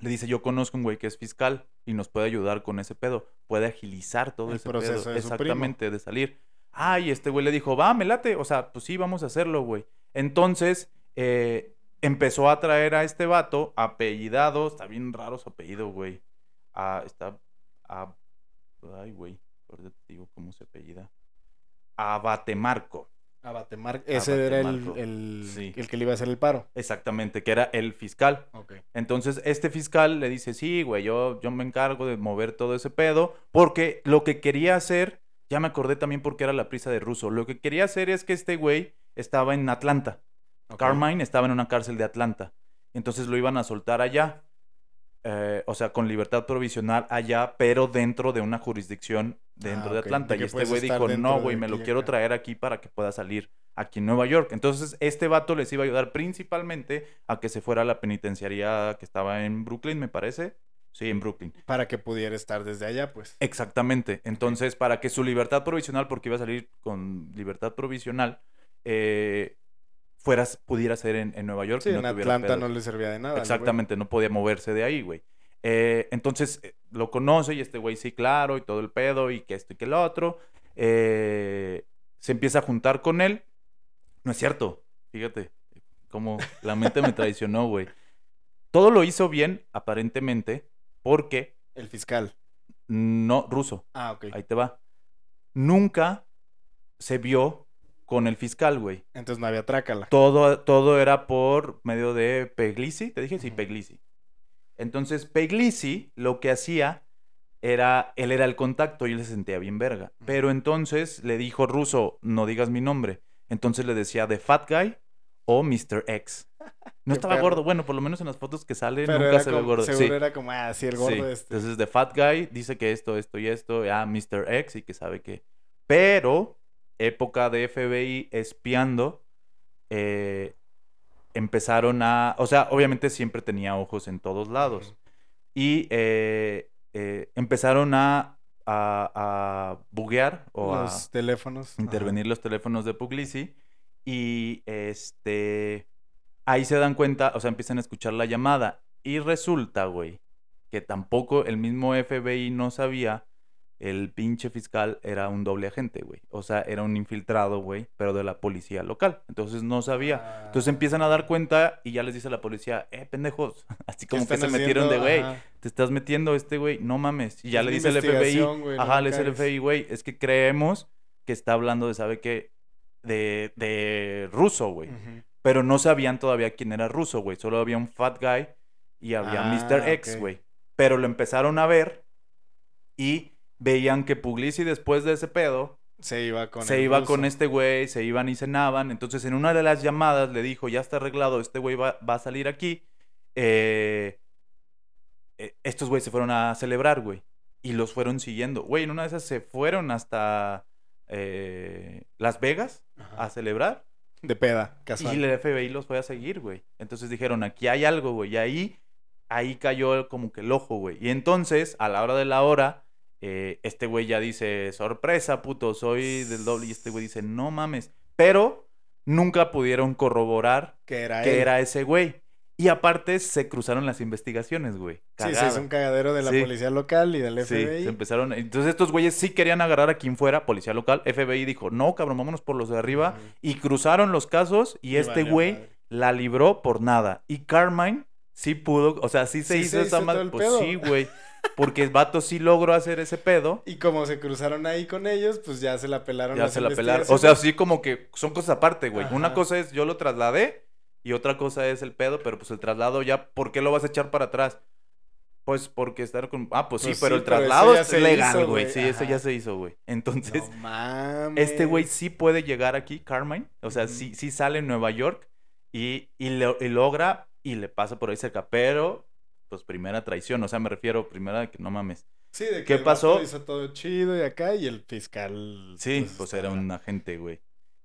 le dice, yo conozco un güey que es fiscal y nos puede ayudar con ese pedo, puede agilizar todo ese proceso exactamente, de salir. Ay, este güey le dijo, va, me late. O sea, pues sí, vamos a hacerlo, güey. Entonces, eh, empezó a traer a este vato, apellidado, está bien raro su apellido, güey. Ah, está. ay, güey. te digo cómo se apellida. Abatemarco. Abatemarco. Ese era el, que le iba a hacer el paro. Exactamente, que era el fiscal. Entonces, este fiscal le dice, sí, güey, yo, yo me encargo de mover todo ese pedo, porque lo que quería hacer ya me acordé también porque era la prisa de Russo. Lo que quería hacer es que este güey estaba en Atlanta. Carmine estaba en una cárcel de Atlanta. Entonces lo iban a soltar allá. Eh, o sea, con libertad provisional allá, pero dentro de una jurisdicción dentro ah, de Atlanta. y este güey dijo, no, güey, me lo quiero traer aquí para que pueda salir aquí en Nueva York. Entonces, este vato les iba a ayudar principalmente a que se fuera a la penitenciaría que estaba en Brooklyn, me parece, Sí, en Brooklyn. Para que pudiera estar desde allá, pues. Exactamente. Entonces, para que su libertad provisional, porque iba a salir con libertad provisional, eh, fueras, pudiera ser en, en Nueva York. Sí, en Atlanta no le servía de nada. Exactamente, no podía moverse de ahí, güey. Eh, entonces, eh, lo conoce y este güey sí, claro, y todo el pedo, y que esto y que lo otro. se empieza a juntar con él. No es cierto, fíjate, como la mente me traicionó, güey. Todo lo hizo bien, aparentemente, porque. El fiscal. No, ruso. Ah, ok. Ahí te va. Nunca se vio con el fiscal, güey. Entonces no había trácala. Todo, todo era por medio de Peglisi, te dije, sí, Peglisi. Entonces Peglisi lo que hacía era, él era el contacto y él se sentía bien verga. Pero entonces le dijo ruso, no digas mi nombre. Entonces le decía The Fat Guy o Mr. X. No estaba gordo. Bueno, por lo menos en las fotos que salen nunca se ve gordo. Seguro era como, así ah, el gordo este. Entonces, The Fat Guy dice que esto, esto y esto. Ah, Mr. X y que sabe que. Pero, época de FBI espiando, eh, empezaron a. O sea, obviamente siempre tenía ojos en todos lados. Y eh, eh, empezaron a, a, buguear o los teléfonos. Intervenir los teléfonos de Puglisi y este. Ahí se dan cuenta, o sea, empiezan a escuchar la llamada. Y resulta, güey, que tampoco el mismo FBI no sabía. El pinche fiscal era un doble agente, güey. O sea, era un infiltrado, güey, pero de la policía local. Entonces no sabía. Entonces ah. empiezan a dar cuenta y ya les dice la policía, eh, pendejos. Así como que se metieron de, güey, te estás metiendo este, güey, no mames. Y ya le dice el FBI, ajá, le dice el FBI, güey, es que creemos que está hablando de, ¿sabe qué? de, de ruso, güey. Pero no sabían todavía quién era ruso, güey. Solo había un fat guy y había ah, Mr. X, güey. Pero lo empezaron a ver y veían que Puglisi después de ese pedo se iba con se iba con este güey, se iban y cenaban. Entonces en una de las llamadas le dijo, ya está arreglado, este güey va, a salir aquí. Eh, eh, estos güey se fueron a celebrar, güey. Y los fueron siguiendo. Güey, en una de esas se fueron hasta eh, Las Vegas a celebrar. De peda, casual. Y el FBI los fue a seguir, güey. Entonces dijeron, aquí hay algo, güey. Y ahí, ahí cayó como que el ojo, güey. Y entonces, a la hora de la hora, eh, este güey ya dice, sorpresa, puto, soy del doble. Y este güey dice, no mames. Pero nunca pudieron corroborar que era ese güey. Y aparte se cruzaron las investigaciones, güey. Sí, Sí, se un cagadero de la policía local y del FBI. Sí, se empezaron. Entonces estos güeyes sí querían agarrar a quien fuera, policía local. FBI dijo, no, cabrón, vámonos por los de arriba. Y cruzaron los casos y, este güey la libró por nada. Y Carmine sí pudo, o sea, sí se hizo esa madre. Pues sí, güey. Porque el vato sí logró hacer ese pedo. Y como se cruzaron ahí con ellos, pues ya se la pelaron. Ya se la pelaron. O sea, sí como que son cosas aparte, güey. Una cosa es yo lo trasladé y otra cosa es el pedo, pero pues el traslado ya, ¿por qué lo vas a echar para atrás? Pues porque estar con... Ah, pues, sí, pues pero el traslado es legal, güey. Sí, eso ya se hizo, güey. Entonces, este güey sí puede llegar aquí, Carmine. O sea, sí, sale en Nueva York y, logra y le pasa por ahí cerca, pero pues primera traición, o sea, me refiero primera que no mames. Sí, de que ¿Qué pasó? hizo todo chido y acá y el fiscal. Sí, pues, pues era un agente, güey.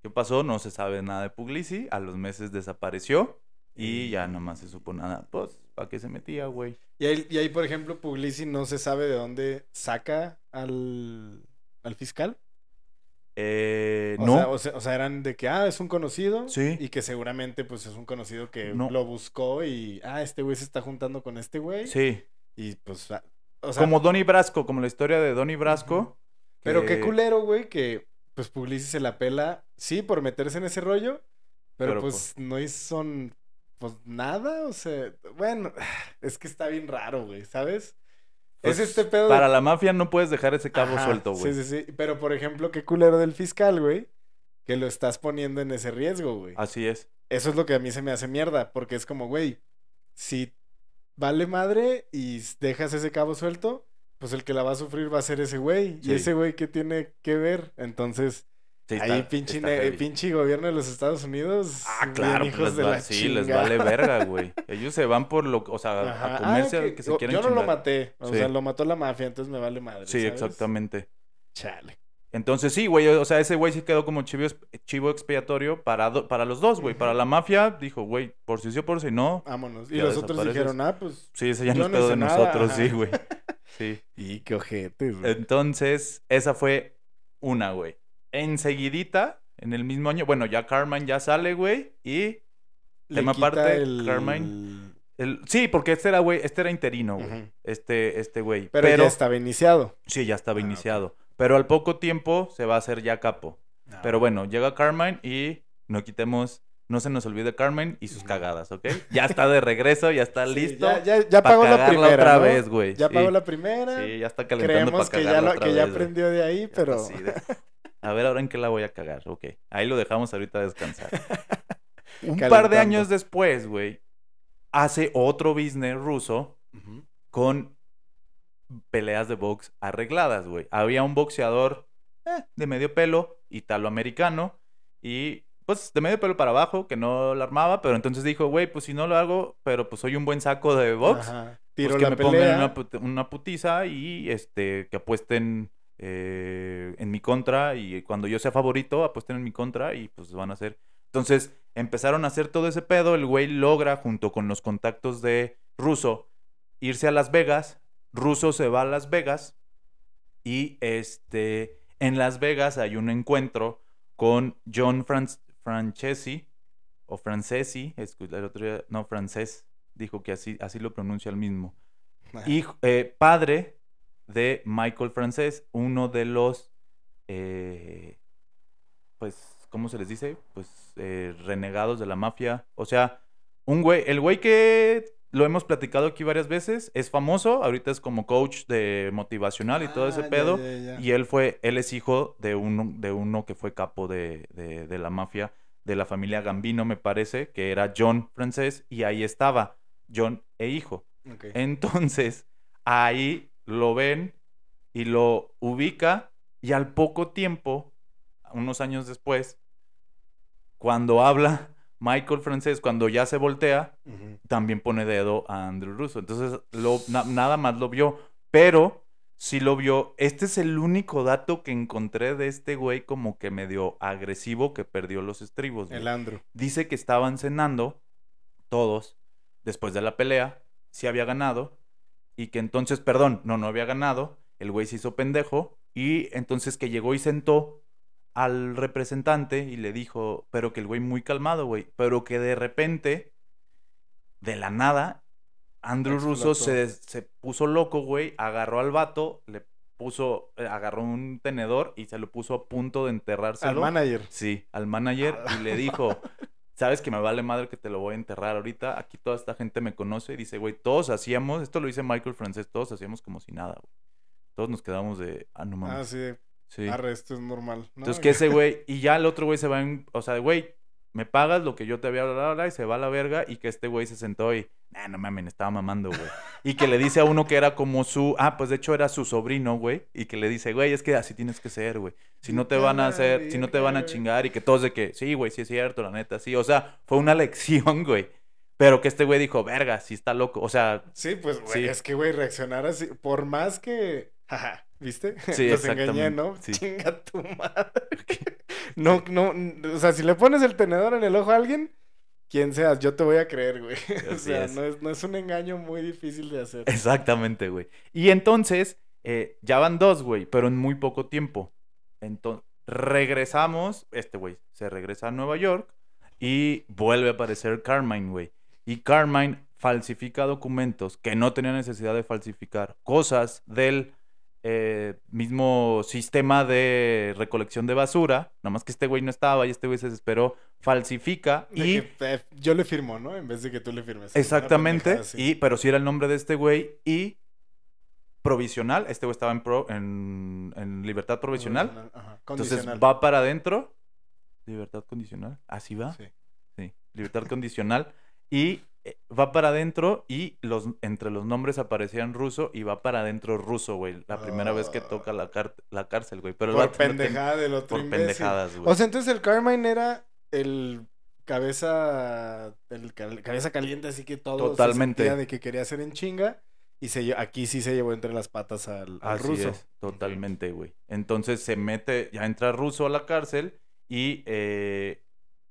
¿Qué pasó? No se sabe nada de Puglisi. A los meses desapareció y ya nomás se supo nada. Pues, ¿para qué se metía, güey? Y ahí, y por ejemplo, Puglisi no se sabe de dónde saca al, al fiscal. Eh, no. o, sea, eran de que, ah, es un conocido. Sí. Y que seguramente, pues, es un conocido que no. lo buscó y, ah, este güey se está juntando con este güey. Sí. Y, pues, ah, o sea... Como Donny Brasco, como la historia de Donny Brasco. Pero qué culero, güey, que, pues, Puglisi se la pela sí, por meterse en ese rollo, pero, pues, pues, no son... pues nada, o sea, bueno, es que está bien raro, güey, ¿sabes? es pues, este pedo. Para la mafia no puedes dejar ese cabo suelto, güey. Sí, sí, sí. Pero por ejemplo, qué culero del fiscal, güey, que lo estás poniendo en ese riesgo, güey. Así es. Eso es lo que a mí se me hace mierda, porque es como, güey, si vale madre y dejas ese cabo suelto, pues el que la va a sufrir va a ser ese güey. Y ese güey ¿qué tiene que ver. Entonces, Ahí pinche, gobierno de los Estados Unidos. Ah, claro, hijos pues, de sí, les vale verga, güey. Ellos se van por lo, o sea, a ah, comerse que, se quieren Yo no lo maté, o sea, lo mató la mafia, entonces me vale madre. Sí, exactamente. Chale. Entonces sí, güey, o sea, ese güey sí quedó como chivo, chivo expiatorio para, para los dos, güey. Para la mafia dijo, güey, por si sí o por si no. Vámonos. Y los otros dijeron, ah, pues. Sí, ese ya no es pedo de nosotros, sí, güey. Sí. Y qué ojete, güey. Entonces, esa fue una, güey enseguidita, en el mismo año, bueno, ya Carmine ya sale, güey, y Le quita el... Carmine... sí, porque este era, güey, este era interino, güey. Este, este güey. Pero, ya estaba iniciado. Sí, ya estaba ah, iniciado. Pero al poco tiempo se va a hacer ya capo. Ah, pero bueno, llega Carmine y no quitemos, no se nos olvide Carmine... y sus cagadas, ¿ok? Ya está de regreso, ya está listo. ya, ya pagó la primera. otra vez, güey. Ya pagó la primera. Sí, ya está calentando. Creemos que, ya que ya aprendió de ahí, pero. A ver ahora en qué la voy a cagar. Ok, ahí lo dejamos ahorita descansar. Un par de años después, güey, hace otro business ruso con peleas de box arregladas, güey. Había un boxeador eh, de medio pelo, italoamericano, y pues de medio pelo para abajo, que no la armaba, pero entonces dijo, güey, pues si no lo hago, pero pues soy un buen saco de box. Pues, Tiro que me pongan una, una, putiza y este que apuesten eh, en mi contra y cuando yo sea favorito apuesten ah, en mi contra y pues van a hacer. Entonces empezaron a hacer todo ese pedo, el güey logra junto con los contactos de Russo irse a Las Vegas, Russo se va a Las Vegas y este en Las Vegas hay un encuentro con John Francesi o Francesi, otro no, francés, dijo que así, así lo pronuncia el mismo. Y ah. eh, padre de Michael Francés, uno de los, eh, pues, ¿cómo se les dice? Pues, eh, renegados de la mafia. O sea, un güey, el güey que lo hemos platicado aquí varias veces, es famoso, ahorita es como coach de motivacional y todo ese ah, pedo. Y él fue, él es hijo de uno, de uno que fue capo de, la mafia, de la familia Gambino, me parece, que era John francés, y ahí estaba, John e hijo. Entonces, ahí lo ven y lo ubica y al poco tiempo, unos años después, cuando habla Michael Francés, cuando ya se voltea, también pone dedo a Andrew Russo. Entonces, lo, nada más lo vio, pero si lo vio. Este es el único dato que encontré de este güey como que medio agresivo que perdió los estribos. El Dice que estaban cenando todos después de la pelea, si había ganado, y que entonces, perdón, no, no había ganado, el güey se hizo pendejo y entonces que llegó y sentó al representante y le dijo, pero que el güey muy calmado, güey, pero que de repente, de la nada, Andrew Russo se, se, puso loco, güey, agarró al vato, le puso, eh, agarró un tenedor y se lo puso a punto de enterrarse Al manager. Sí, al manager y le dijo, sabes que me vale madre que te lo voy a enterrar ahorita. Aquí toda esta gente me conoce y dice, güey, todos hacíamos, esto lo dice Michael Francés, todos hacíamos como si nada, güey. Todos nos quedamos de, ah, no Ah, sí. Sí. Arre, esto es normal. No, Entonces, que ese güey, y ya el otro güey se va en, o sea, güey, me pagas lo que yo te había hablado y se va a la verga y que este güey se sentó y, no no mames, estaba mamando, güey. Y que le dice a uno que era como su, ah, pues de hecho era su sobrino, güey, y que le dice, güey, es que así tienes que ser, güey. Si no te van a hacer, si no te van a chingar y que todos de que, sí, güey, sí es cierto, la neta, sí. O sea, fue una lección, güey. Pero que este güey dijo, verga, sí está loco. O sea. Sí, pues, güey, es que, güey, reaccionar así, por más que. ¿Viste? Sí, Los engañé, ¿no? Chinga tu madre. no, no, o sea, si le pones el tenedor en el ojo a alguien, quien seas, yo te voy a creer, güey. o sea, No, es, un engaño muy difícil de hacer. Exactamente, güey. Y entonces, eh, ya van dos, güey, pero en muy poco tiempo. Entonces, regresamos, este güey se regresa a Nueva York y vuelve a aparecer Carmine, güey. Y Carmine falsifica documentos que no tenía necesidad de falsificar, cosas del eh, mismo sistema de recolección de basura, nada más que este güey no estaba y este güey se desesperó, falsifica y... Eh, yo le firmo, ¿no? En vez de que tú le firmes. Exactamente, y, pero sí era el nombre de este güey y provisional, este güey estaba en, pro, en, libertad provisional, entonces va para adentro, libertad condicional, así va, sí. libertad condicional y eh, va para adentro y los, entre los nombres aparecían ruso y va para adentro ruso, güey. La primera vez que toca la, cárcel, güey. Pero por pendejada del otro pendejadas, O sea, entonces el Carmine era el cabeza el cabeza caliente, así que todo Totalmente. Se de que quería hacer en chinga. Y se, aquí sí se llevó entre las patas al, ruso. totalmente, güey. Entonces se mete, ya entra ruso a la cárcel y eh,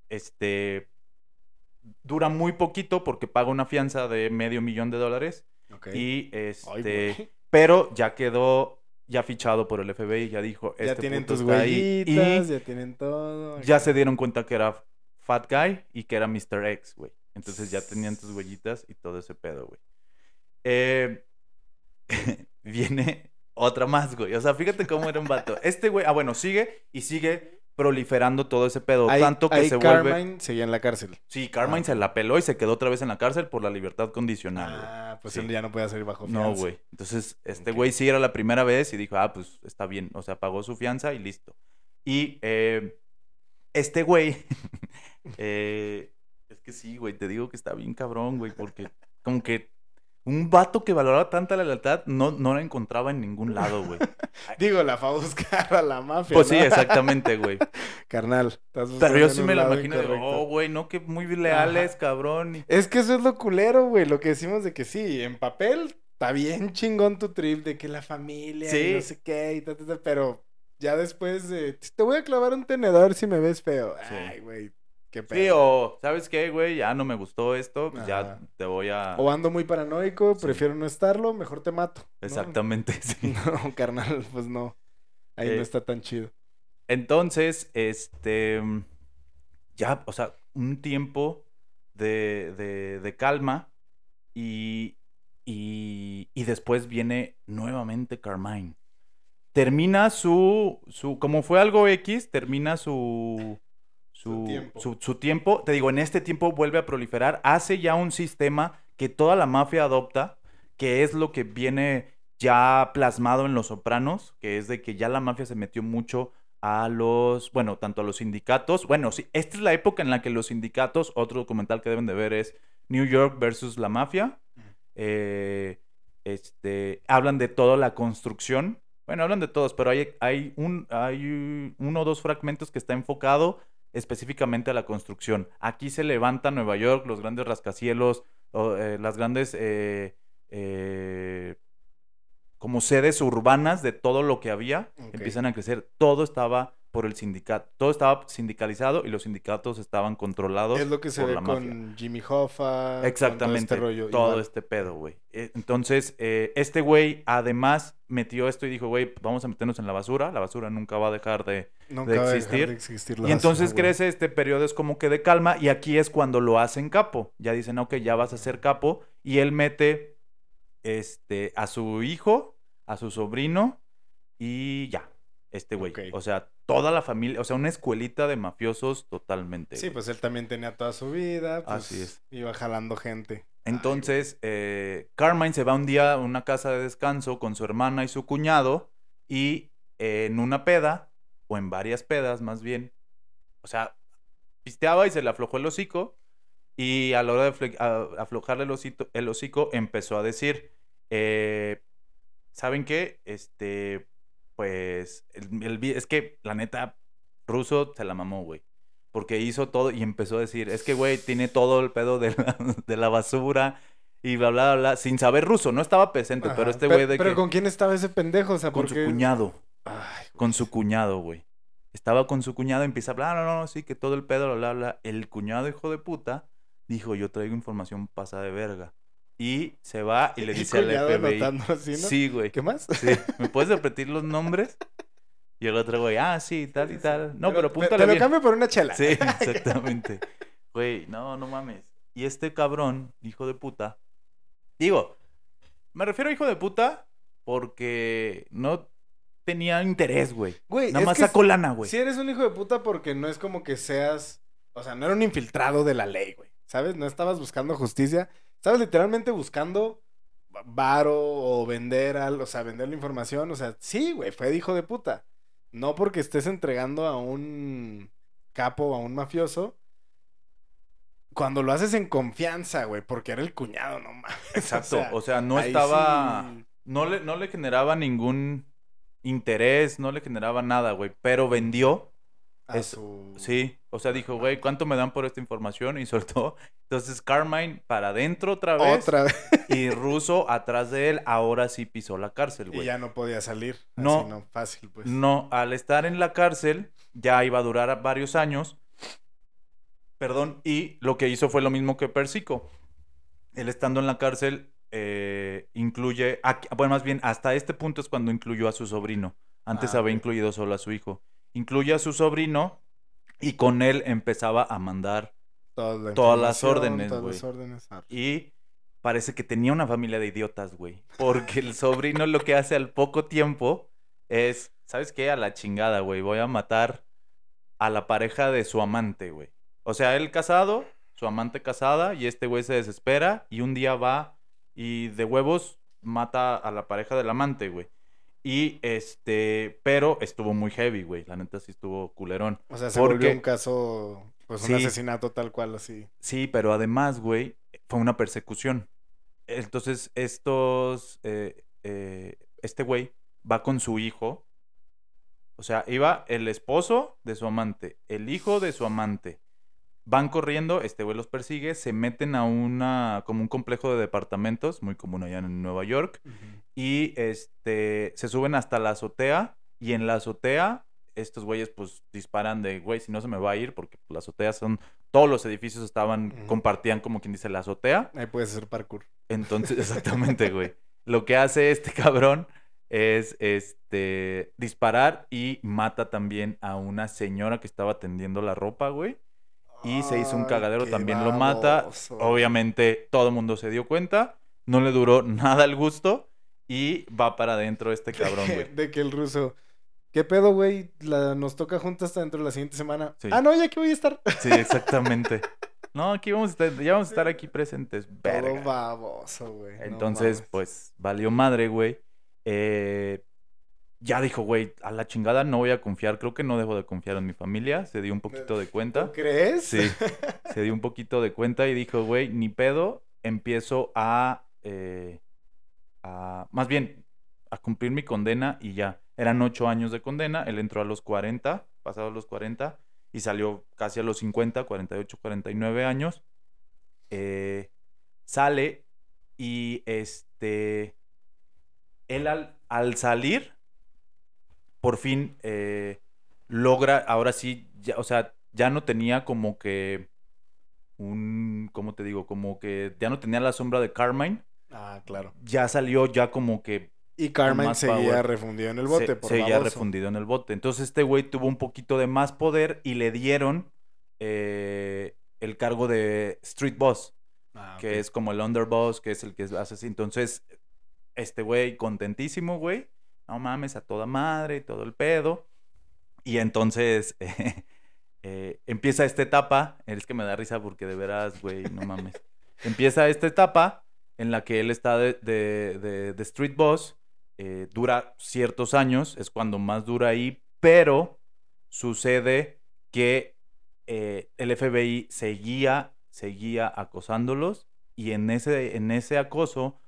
este dura muy poquito porque paga una fianza de medio millón de dólares. Y este, pero ya quedó ya fichado por el FBI, ya dijo, ya este tienen tus huellitas, ya tienen todo. Ya se dieron cuenta que era Fat Guy y que era Mr. X, güey. Entonces ya tenían tus huellitas y todo ese pedo, güey. Eh, viene otra más, güey. O sea, fíjate cómo era un vato. Este güey, ah, bueno, sigue y sigue proliferando todo ese pedo. tanto que ahí se Carmine seguía en la cárcel. Sí, Carmine ah. se la peló y se quedó otra vez en la cárcel por la libertad condicional. Ah, pues él ya no podía salir bajo fianza. No, güey. Entonces, este güey sí era la primera vez y dijo, ah, pues está bien. O sea, pagó su fianza y listo. Y eh, este güey. Eh, es que sí, güey. Te digo que está bien cabrón, güey, porque como que un vato que valoraba tanta la lealtad no, no la encontraba en ningún lado, güey. Digo, la fue a buscar a la mafia. Pues sí, exactamente, güey. Carnal, Pero yo sí me la imagino oh, güey, no, que muy leales, cabrón. Es que eso es lo culero, güey. Lo que decimos de que sí, en papel está bien chingón tu trip de que la familia no sé qué y tal, tal, tal, pero ya después de. Te voy a clavar un tenedor si me ves feo. Ay, güey. Tío, ¿sabes qué, güey? Ya no me gustó esto, pues ya te voy a... O ando muy paranoico, prefiero no estarlo, mejor te mato. Exactamente, sí. No, carnal, pues no. Ahí no eh, está tan chido. Entonces, este... Ya, o sea, un tiempo de, de, de calma y, y, y después viene nuevamente Carmine. Termina su, su... Como fue algo X, termina su su tiempo. te digo, en este tiempo vuelve a proliferar, hace ya un sistema que toda la mafia adopta, que es lo que viene ya plasmado en Los Sopranos, que es de que ya la mafia se metió mucho a los, bueno, tanto a los sindicatos, bueno, sí, esta es la época en la que los sindicatos, otro documental que deben de ver es New York versus la mafia, eh, este, hablan de toda la construcción, bueno, hablan de todos, pero hay, hay, un, hay uno o dos fragmentos que está enfocado específicamente a la construcción. Aquí se levanta Nueva York, los grandes rascacielos, eh, las grandes eh, eh como sedes urbanas de todo lo que había, empiezan a crecer. Todo estaba por el sindicato, todo estaba sindicalizado y los sindicatos estaban controlados. Es lo que se ve con Jimmy Hoffa. Exactamente. todo este rollo. Todo este pedo, güey. E, entonces, eh, este güey además metió esto y dijo, güey, vamos a meternos en la basura. La basura nunca va a dejar de, existir. y entonces crece este periodo, es como que de calma. Y aquí es cuando lo hacen capo. Ya dicen, ok, ya vas a ser capo. Y él mete este, a su hijo a su sobrino y ya, este güey. O sea, toda la familia, o sea, una escuelita de mafiosos totalmente. Sí, pues él también tenía toda su vida. Pues, Así Iba jalando gente. Entonces, eh, Carmine se va un día a una casa de descanso con su hermana y su cuñado y eh, en una peda, o en varias pedas más bien, o sea, pisteaba y se le aflojó el hocico y a la hora de aflojarle el hocico, el hocico empezó a decir, eh, ¿saben qué? Este, pues, el, es que la neta, Ruso se la mamó, güey. Porque hizo todo y empezó a decir, es que, güey, tiene todo el pedo de la, basura y bla, bla, bla, sin saber ruso. No estaba presente, pero este güey de ¿Pero con quién estaba ese pendejo? O sea, con su cuñado. con su cuñado, güey. Estaba con su cuñado, y empieza a hablar, no, no, no, sí, que todo el pedo, bla, bla, bla. El cuñado, hijo de puta, dijo, yo traigo información pasada de verga. Y se va y le dice al FBI. Sí, güey. ¿Qué más? Sí. ¿Me puedes repetir los nombres? Y el otro güey, ah, sí, tal y tal. No, pero, pero Te lo cambio por una chela. Sí, exactamente. güey, no, no mames. Y este cabrón, hijo de puta. Digo, me refiero a hijo de puta porque no tenía interés, güey. nada más sacó lana, güey. Si eres un hijo de puta porque no es como que seas, o sea, no era un infiltrado de la ley, güey. ¿Sabes? No estabas buscando justicia, estabas Literalmente buscando varo o vender algo, o sea, vender la información. O sea, sí, güey, fue de hijo de puta. No porque estés entregando a un capo, a un mafioso. Cuando lo haces en confianza, güey, porque era el cuñado, no Exacto, o sea, no estaba. No, le, no le generaba ningún interés, no le generaba nada, güey, pero vendió Sí, o sea, dijo, güey, ¿cuánto me dan por esta información? Y soltó. Entonces, Carmine para adentro otra vez. y Russo atrás de él, ahora sí pisó la cárcel, güey. Y ya no podía salir. No. no, fácil, pues. No, al estar en la cárcel, ya iba a durar varios años. Perdón, y lo que hizo fue lo mismo que Persico. Él estando en la cárcel, eh, incluye. bueno, más bien, hasta este punto es cuando incluyó a su sobrino. Antes ah, había incluido solo a su hijo incluye a su sobrino y con él empezaba a mandar todas las órdenes, todas las órdenes y parece que tenía una familia de idiotas, güey, porque el sobrino lo que hace al poco tiempo es, ¿sabes qué? A la chingada, güey, voy a matar a la pareja de su amante, güey. O sea, él casado, su amante casada y este güey se desespera y un día va y de huevos mata a la pareja del amante, güey. Y este, pero estuvo muy heavy, güey. La neta sí estuvo culerón. O sea, se un caso, pues un asesinato tal cual, así. Sí, pero además, güey, fue una persecución. Entonces, estos, eh, eh, este güey va con su hijo. O sea, iba el esposo de su amante, el hijo de su amante, Van corriendo, este güey los persigue, se meten a una, como un complejo de departamentos, muy común allá en Nueva York, y este, se suben hasta la azotea, y en la azotea, estos güeyes pues disparan de, güey, si no se me va a ir, porque pues, la azotea son, todos los edificios estaban, compartían como quien dice la azotea. Ahí puedes hacer parkour. Entonces, exactamente, güey. Lo que hace este cabrón es este disparar y mata también a una señora que estaba tendiendo la ropa, güey y se hizo un cagadero, también lo mata. Obviamente todo el mundo se dio cuenta, no le duró nada el gusto y va para adentro este cabrón, güey. De que el ruso... ¿Qué pedo, güey? nos toca juntas hasta dentro de la siguiente semana. Ah, no, ya aquí voy a estar. Sí, exactamente. No, aquí vamos a estar, ya vamos a estar aquí presentes. Pero Todo baboso, güey. Entonces, pues, valió madre, güey. Eh, ya dijo, güey, a la chingada no voy a confiar, creo que no dejo de confiar en mi familia, se dio un poquito de cuenta. crees? Sí, se dio un poquito de cuenta y dijo, güey, ni pedo, empiezo eh, a, más bien, a cumplir mi condena y ya. Eran ocho años de condena, él entró a los 40, pasados los 40, y salió casi a los 50, 48, 49 años. Eh, sale y este, él al salir por fin eh, logra, ahora sí, ya, o sea, ya no tenía como que un, ¿cómo te digo? Como que ya no tenía la sombra de Carmine. Ah, claro. Ya salió ya como que... Y Carmine seguía refundido en el bote. Se, por seguía refundido en el bote. Entonces este güey tuvo un poquito de más poder y le dieron eh, el cargo de Street Boss. Ah, que es como el underboss, que es el que hace así. Entonces, este güey contentísimo, güey no mames, a toda madre y todo el pedo. Y entonces eh, empieza esta etapa, es que me da risa porque de veras, güey, no mames. empieza esta etapa en la que él está de, Street Boss, eh, dura ciertos años, es cuando más dura ahí, pero sucede que eh, el FBI seguía, seguía acosándolos y en ese, en ese acoso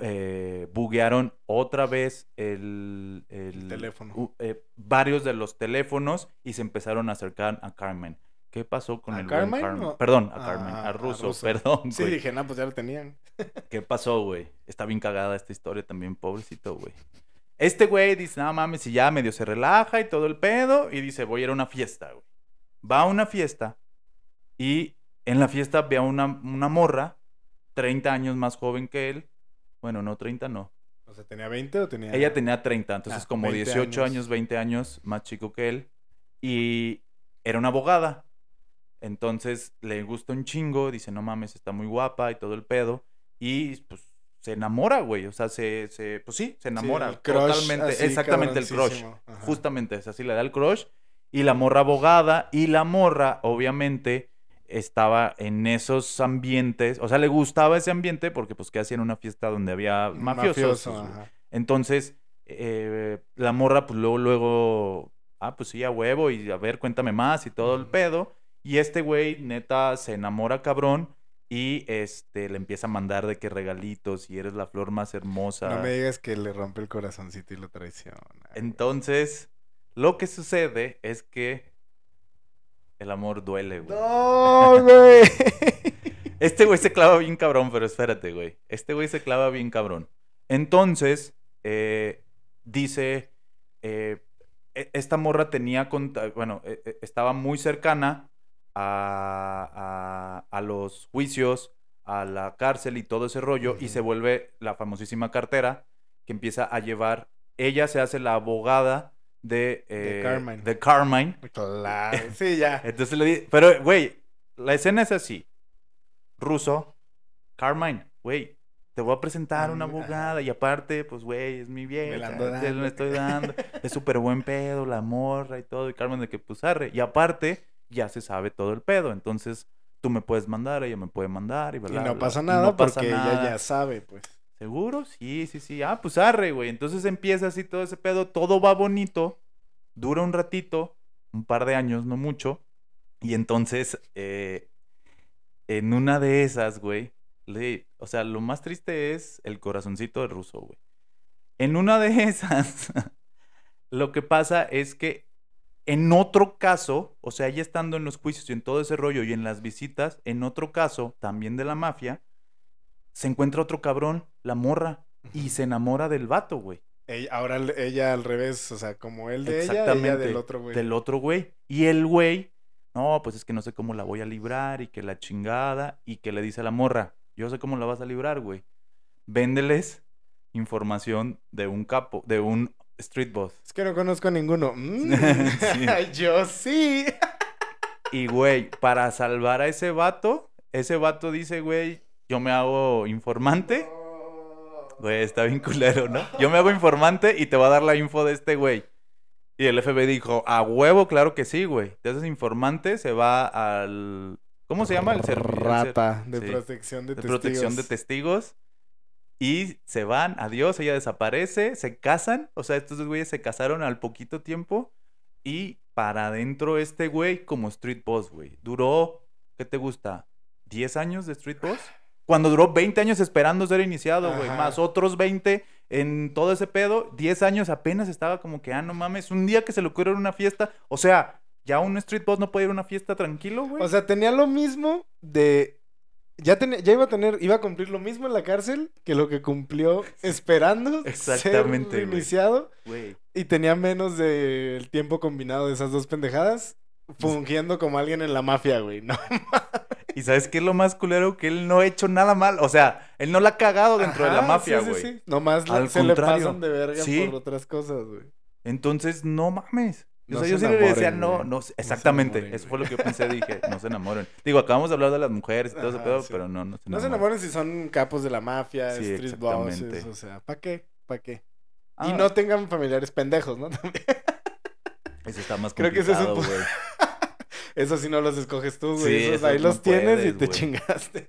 eh, buguearon otra vez el, teléfono. Eh, varios de los teléfonos y se empezaron a acercar a Carmen. ¿Qué pasó con el Carmen? Perdón, a Carmen, a ruso, perdón. Sí, dije, no, pues ya lo tenían. ¿Qué pasó, güey? Está bien cagada esta historia también, pobrecito, güey. Este güey dice, no mames, y ya medio se relaja y todo el pedo, y dice, voy a ir a una fiesta, Va a una fiesta y en la fiesta ve a una, una morra, 30 años más joven que él, bueno, no, 30 no. O sea, ¿tenía 20 o tenía...? Ella tenía 30, entonces ah, como 18 años. 20 años más chico que él. Y era una abogada. Entonces le gusta un chingo, dice, no mames, está muy guapa y todo el pedo. Y pues se enamora, güey. O sea, se, se pues sí, se enamora. el crush, totalmente, exactamente el crush. Justamente, es así, le da el crush. Y la morra abogada, y la morra, obviamente, estaba en esos ambientes, o sea, le gustaba ese ambiente porque pues que hacían una fiesta donde había mafiosos. Entonces, eh, la morra pues luego, luego, ah, pues sí, a huevo y a ver, cuéntame más y todo el pedo. Y este güey neta se enamora cabrón. Y este le empieza a mandar de que regalitos y eres la flor más hermosa. No me digas que le rompe el corazoncito y lo traiciona. Entonces, lo que sucede es que el amor duele, güey. No, güey. este güey se clava bien cabrón, pero espérate, güey. Este güey se clava bien cabrón. Entonces, eh, dice, eh, e-, esta morra tenía, bueno, e-, e-, estaba muy cercana a, los juicios, a la cárcel y todo ese rollo, y se vuelve la famosísima cartera que empieza a llevar, ella se hace la abogada de... Eh, de Carmine. Claro. Sí, ya. Entonces le di... Pero, güey, la escena es así. Ruso, Carmine, güey, te voy a presentar una mm, abogada y aparte, pues, güey, es mi vieja, yo le estoy dando, es súper buen pedo, la morra y todo, y Carmen de que pues arre. Y aparte, ya se sabe todo el pedo, entonces tú me puedes mandar, ella me puede mandar y Y no pasa nada pasa porque ella ya sabe, pues. ¿Seguro? Sí, sí, sí. Ah, pues arre, güey. Entonces empieza así todo ese pedo, todo va bonito, dura un ratito, un par de años, no mucho. Y entonces, eh, en una de esas, güey, le, o sea, lo más triste es el corazoncito de ruso, güey. En una de esas, lo que pasa es que en otro caso, o sea, ya estando en los juicios y en todo ese rollo y en las visitas, en otro caso, también de la mafia, se encuentra otro cabrón, la morra, y se enamora del vato, güey. Ahora ella al revés, o sea, como él de ella, del otro güey. Del otro güey. Y el güey, no, pues es que no sé cómo la voy a librar y que la chingada y que le dice a la morra, yo sé cómo la vas a librar, güey. Véndeles información de un capo, de un street boss. Es que no conozco a ninguno. Mm. yo sí. y güey, para salvar a ese vato, ese vato dice, güey, yo me hago informante. Güey, está bien culero, ¿no? Yo me hago informante y te va a dar la info de este güey. Y el FBI dijo, a huevo, claro que sí, güey. Te informante, se va al... ¿Cómo se llama? El ser Rata de protección de, de testigos. protección de testigos. Y se van, adiós, ella desaparece, se casan. O sea, estos dos güeyes se casaron al poquito tiempo. Y para adentro este güey como Street Boss, güey. Duró, ¿qué te gusta? ¿10 años de Street Boss? Cuando duró 20 años esperando ser iniciado, güey, más otros 20 en todo ese pedo, 10 años apenas estaba como que, ah, no mames, un día que se le ocurrió una fiesta, o sea, ya un street boss no puede ir a una fiesta tranquilo, güey. O sea, tenía lo mismo de ya, tenía, ya iba a tener, iba a cumplir lo mismo en la cárcel que lo que cumplió esperando ser iniciado. güey, Y tenía menos del tiempo combinado de esas dos pendejadas, fungiendo como alguien en la mafia, güey. No ¿Y sabes qué es lo más culero? Que él no ha hecho nada mal. O sea, él no la ha cagado dentro de la mafia, güey. Sí, sí, sí. Nomás Al se contrario. le pasan de verga por otras cosas, güey. Entonces, no mames. o sea, yo sí le decía, no, no, exactamente. eso fue lo que yo pensé, dije, no se enamoren. Digo, acabamos de hablar de las mujeres y todo ese pedo, pero no, no se enamoren. No se enamoren si son capos de la mafia, sí, street bosses, o sea, ¿para qué? ¿Para qué? y ah. no tengan familiares pendejos, ¿no? También. Eso está más complicado, güey. Eso sí no los escoges tú, güey. ahí los tienes y te chingaste.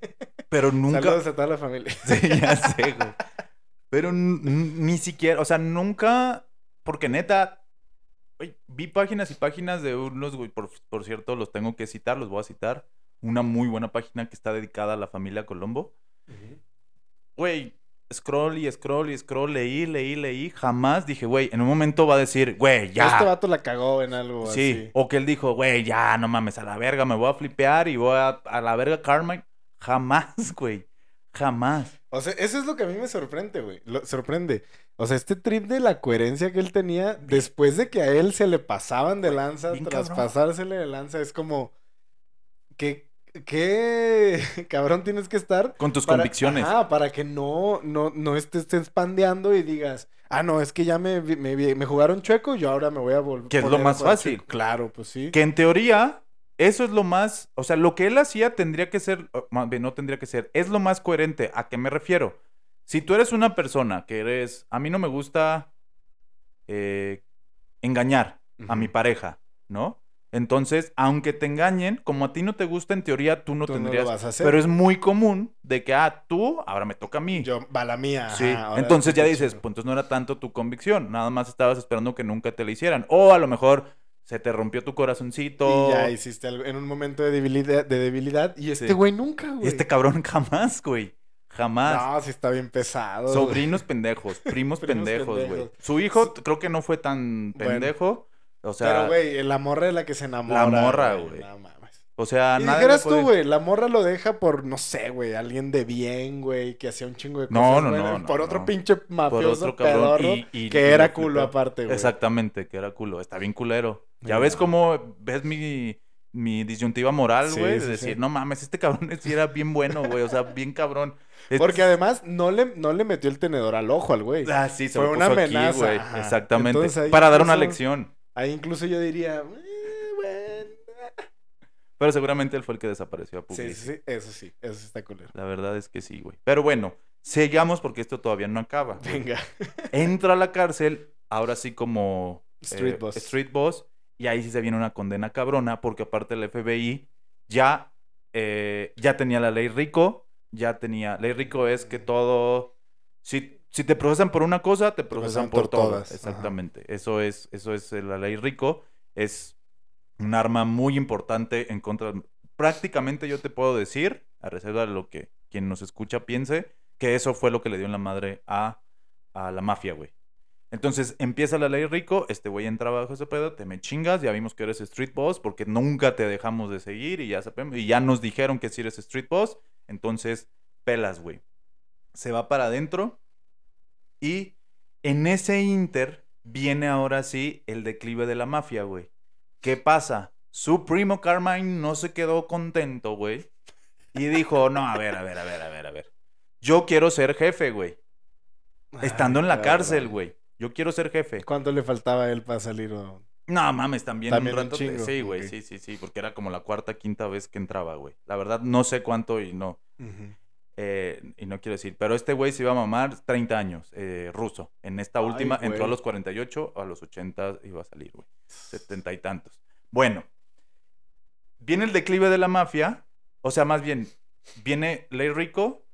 Pero nunca. Saludos a toda la familia. Sí, ya sé, güey. Pero ni siquiera, o sea, nunca. Porque neta, vi páginas y páginas de unos, güey, por, cierto, los tengo que citar, los voy a citar. Una muy buena página que está dedicada a la familia Colombo. Güey, scroll y scroll y scroll, leí, leí, leí. Jamás dije, güey, en un momento va a decir, güey, ya. Este vato la cagó en algo sí. O que él dijo, güey, ya, no mames, a la verga, me voy a flipear y voy a, la verga Carmine. Jamás, güey. Jamás. O sea, eso es lo que a mí me sorprende, güey. Lo, sorprende. O sea, este trip de la coherencia que él tenía, después de que a él se le pasaban de lanza, tras de lanza, es como. ¿Qué, qué cabrón tienes que estar. Con tus convicciones. Ah, para que no, no, no estés pandeando y digas, ah, no, es que ya me, me, me jugaron chueco, yo ahora me voy a volver. Que es lo más fácil. Claro, pues sí. Que en teoría, eso es lo más, o sea, lo que él hacía tendría que ser, no tendría que ser, es lo más coherente. ¿A qué me refiero? Si tú eres una persona que eres, a mí no me gusta eh, engañar a mi pareja, ¿no? Entonces, aunque te engañen, como a ti no te gusta, en teoría tú no tendrías. No lo vas a Pero es muy común de que, ah, tú, ahora me toca a mí. Yo, va la mía. Sí. entonces ya dices, pues entonces no era tanto tu convicción, nada más estabas esperando que nunca te la hicieran. O a lo mejor se te rompió tu corazoncito. Y ya hiciste algo en un momento de debilidad. De debilidad y este güey nunca, güey. este cabrón jamás, güey. Jamás. No, sí está bien pesado. Sobrinos pendejos, primos, pendejos, güey. Su hijo creo que no fue tan pendejo. O sea. Pero, güey, eh, la morra es la que se enamora. La morra, güey. No mames. O sea, y nada. dijeras tú, güey, la morra lo deja por, no sé, güey, alguien de bien, güey, que hacía un chingo de cosas. No, no, no Por otro pinche mafioso pedorro que era culo aparte, güey. Exactamente, que era culo. Está bien culero. Ya ves cómo ves mi, mi disyuntiva moral, güey, sí, decir, no mames, este cabrón sí era bien bueno, güey, o sea, bien cabrón. Porque además no le, no le metió el tenedor al ojo al güey. Ah, sí, se Fue una amenaza. güey. Exactamente. Para dar una lección. Ahí incluso yo diría, eh, bueno. Pero seguramente él fue el que desapareció a Sí, sí, eso sí, eso sí está La verdad es que sí, güey. Pero bueno, sigamos porque esto todavía no acaba. Venga. Entra a la cárcel, ahora sí como... Street eh, Boss. Street Boss. Y ahí sí se viene una condena cabrona porque aparte el FBI ya, eh, ya tenía la ley rico, ya tenía... Ley rico es que todo... Si si te procesan por una cosa, te procesan, por, todas. Exactamente. Eso es, eso es eh, la ley Rico. Es un arma muy importante en contra. Prácticamente yo te puedo decir, a reserva de lo que quien nos escucha piense, que eso fue lo que le dio en la madre a, a la mafia, güey. Entonces empieza la ley Rico, este güey entra bajo ese pedo, te me chingas, ya vimos que eres street boss porque nunca te dejamos de seguir y ya sabemos, y ya nos dijeron que si eres street boss, entonces pelas, güey. Se va para adentro, y en ese inter viene ahora sí el declive de la mafia, güey. ¿Qué pasa? Su primo Carmine no se quedó contento, güey. Y dijo, no, a ver, a ver, a ver, a ver, a ver. Yo quiero ser jefe, güey. Estando en la cárcel, güey. Yo quiero ser jefe. ¿Cuánto le faltaba a él para salir? No, mames, también, un rato. sí, güey, sí, sí, sí, porque era como la cuarta, quinta vez que entraba, güey. La verdad, no sé cuánto y no. Eh, y no quiero decir, pero este güey se iba a mamar 30 años, eh, ruso. En esta última entró a los 48, a los 80 iba a salir, güey. 70 y tantos. Bueno, viene el declive de la mafia, o sea, más bien, viene Ley Rico,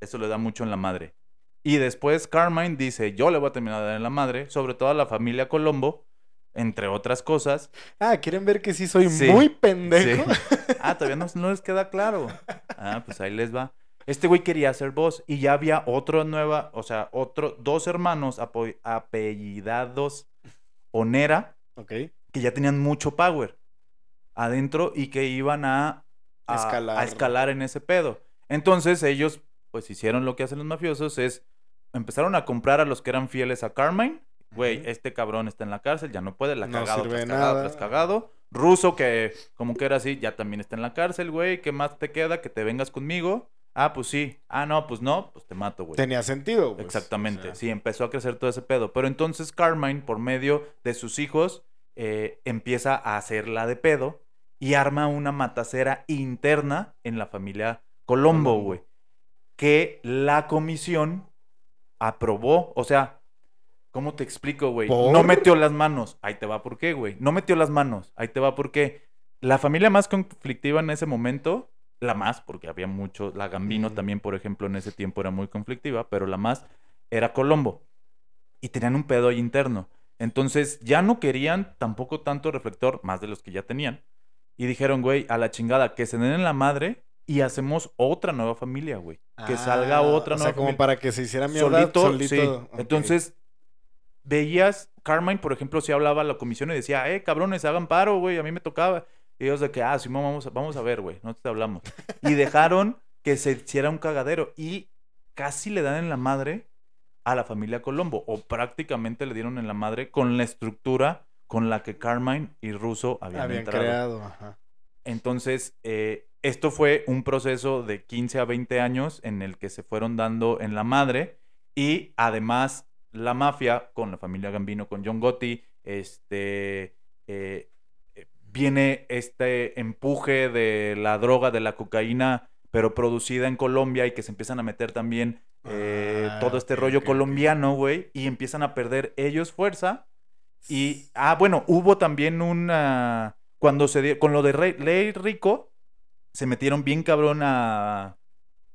eso le da mucho en la madre. Y después Carmine dice, yo le voy a terminar de dar en la madre, sobre todo a la familia Colombo, entre otras cosas. Ah, ¿quieren ver que sí soy muy pendejo? Ah, todavía no les queda claro. Ah, pues ahí les va. Este güey quería ser voz y ya había otro nueva, o sea, otro, dos hermanos apellidados Onera que ya tenían mucho power adentro y que iban a, a, escalar. en ese pedo. Entonces ellos, pues hicieron lo que hacen los mafiosos, es empezaron a comprar a los que eran fieles a Carmine. Güey, este cabrón está en la cárcel, ya no puede, la no cagado, sirve tras cagado, cagado. Ruso, que como que era así, ya también está en la cárcel, güey. ¿Qué más te queda? Que te vengas conmigo ah, pues sí, ah, no, pues no, pues te mato, güey. Tenía sentido, güey. Exactamente, sí, empezó a crecer todo ese pedo. Pero entonces Carmine, por medio de sus hijos, eh, empieza a hacerla de pedo y arma una matacera interna en la familia Colombo, güey. Que la comisión aprobó, o sea, ¿cómo te explico, güey? No metió las manos, ahí te va por qué, güey. No metió las manos, ahí te va por qué. La familia más conflictiva en ese momento la más, porque había mucho, la Gambino también, por ejemplo, en ese tiempo era muy conflictiva, pero la más era Colombo. Y tenían un pedo ahí interno. Entonces ya no querían tampoco tanto reflector, más de los que ya tenían. Y dijeron, güey, a la chingada, que se den en la madre y hacemos otra nueva familia, güey. Que ah, salga otra o sea, como para que se hiciera mi solito, solito. Sí. Entonces, veías, Carmine, por ejemplo, si hablaba a la comisión y decía, eh, cabrones, hagan paro, güey, a mí me tocaba. Y ellos de que, ah, Simón vamos, a, vamos a ver, güey, no te hablamos. Y dejaron que se hiciera un cagadero y casi le dan en la madre a la familia Colombo, o prácticamente le dieron en la madre con la estructura con la que Carmine y Russo habían, creado. Entonces, eh, esto fue un proceso de 15 a 20 años en el que se fueron dando en la madre y además la mafia con la familia Gambino, con John Gotti, este, eh, viene este empuje de la droga, de la cocaína, pero producida en Colombia y que se empiezan a meter también eh, ah, todo este rollo colombiano, güey, y empiezan a perder ellos fuerza. Y, ah, bueno, hubo también una... Cuando se dio, con lo de Rey, Ley Rico, se metieron bien cabrón a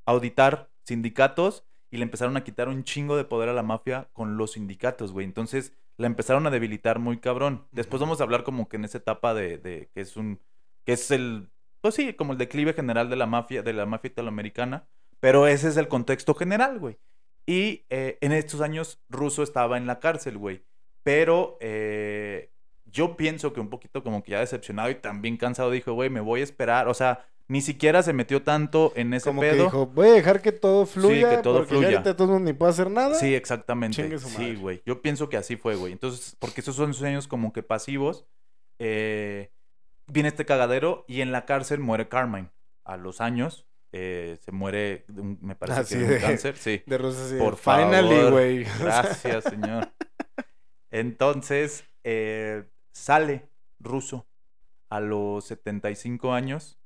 auditar sindicatos y le empezaron a quitar un chingo de poder a la mafia con los sindicatos, güey. Entonces, la empezaron a debilitar muy cabrón. Después vamos a hablar como que en esa etapa de, que es un, que es el, pues sí, como el declive general de la mafia, de la mafia italoamericana, pero ese es el contexto general, güey. Y eh, en estos años Russo estaba en la cárcel, güey. Pero eh, yo pienso que un poquito como que ya decepcionado y también cansado dijo, güey, me voy a esperar, o sea, ni siquiera se metió tanto en ese Como pedo. dijo, voy a dejar que todo fluya. Sí, que todo porque fluya. todo mundo ni puede hacer nada. Sí, exactamente. Sí, güey. Yo pienso que así fue, güey. Entonces, porque esos son sueños como que pasivos. Eh, viene este cagadero y en la cárcel muere Carmine. A los años eh, se muere, me parece ah, que de, cáncer. Sí. De Rosa, sí. Por Finally, güey. Gracias, señor. Entonces, eh, sale ruso a los 75 años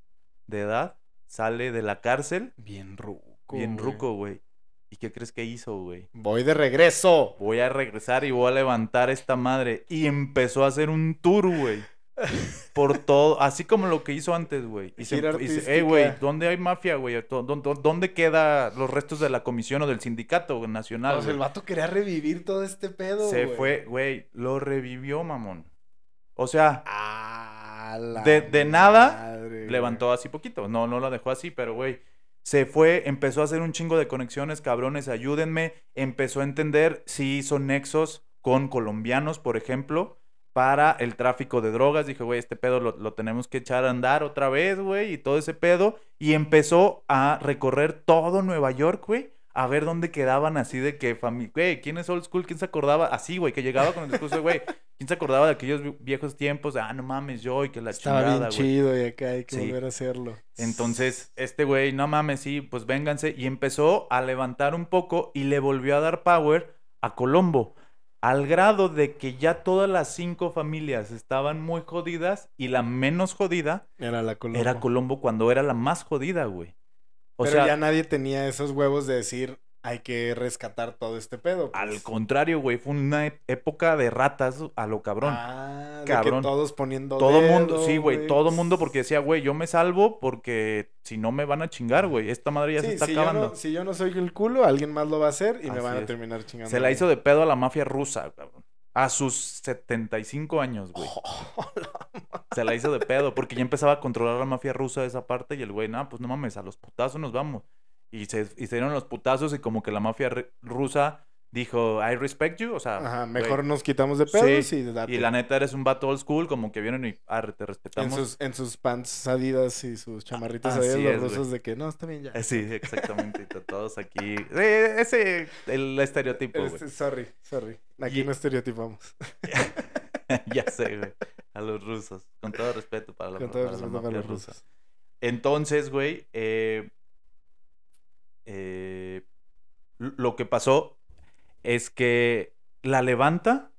de edad sale de la cárcel. Bien ruco. Bien ruco, güey. ¿Y qué crees que hizo, güey? Voy de regreso. Voy a regresar y voy a levantar esta madre. Y empezó a hacer un tour, güey. Por todo, así como lo que hizo antes, güey. Y dice, hey, güey, ¿dónde hay mafia, güey? ¿Dónde queda los restos de la comisión o del sindicato nacional? Pues, el vato quería revivir todo este pedo, Se fue, güey, lo revivió, mamón. O sea, ah de, nada, levantó así poquito. No, no lo dejó así, pero güey, se fue, empezó a hacer un chingo de conexiones, cabrones, ayúdenme. Empezó a entender si hizo nexos con colombianos, por ejemplo, para el tráfico de drogas. Dije, güey, este pedo lo, lo tenemos que echar a andar otra vez, güey, y todo ese pedo. Y empezó a recorrer todo Nueva York, güey a ver dónde quedaban así de que, güey, ¿quién es old school? ¿Quién se acordaba? Así, güey, que llegaba con el discurso güey, ¿quién se acordaba de aquellos viejos tiempos? Ah, no mames, yo y que la Estaba chido y acá hay que volver a hacerlo. Entonces, este güey, no mames, sí, pues vénganse. Y empezó a levantar un poco y le volvió a dar power a Colombo. Al grado de que ya todas las cinco familias estaban muy jodidas y la menos jodida era, la Colombo. era Colombo cuando era la más jodida, güey. O Pero sea, ya nadie tenía esos huevos de decir, hay que rescatar todo este pedo. Pues. Al contrario, güey, fue una época de ratas a lo cabrón. Ah, cabrón. todos poniendo Todo mundo, sí, güey, todo mundo porque decía, güey, yo me salvo porque si no me van a chingar, güey, esta madre ya se está acabando. si yo no soy el culo, alguien más lo va a hacer y me van a terminar chingando. Se la hizo de pedo a la mafia rusa, cabrón. A sus 75 años, güey. se la hizo de pedo porque ya empezaba a controlar la mafia rusa de esa parte y el güey, no, pues no mames, a los putazos nos vamos. Y se, y se dieron los putazos y como que la mafia rusa dijo, I respect you, o sea... Ajá, mejor nos quitamos de pedos y Y la neta, eres un vato old school, como que vienen y ...ah, te respetamos. En sus, en sus pants adidas y sus chamarritas ah, adidas, los rusos de que, no, está bien ya. Eh, sí, exactamente, todos aquí... ese, el estereotipo, sorry, sorry, aquí no estereotipamos. ya sé, güey, a los rusos, con todo respeto para la, con todo respeto para los rusos. Entonces, güey, eh, eh lo que pasó es que la levanta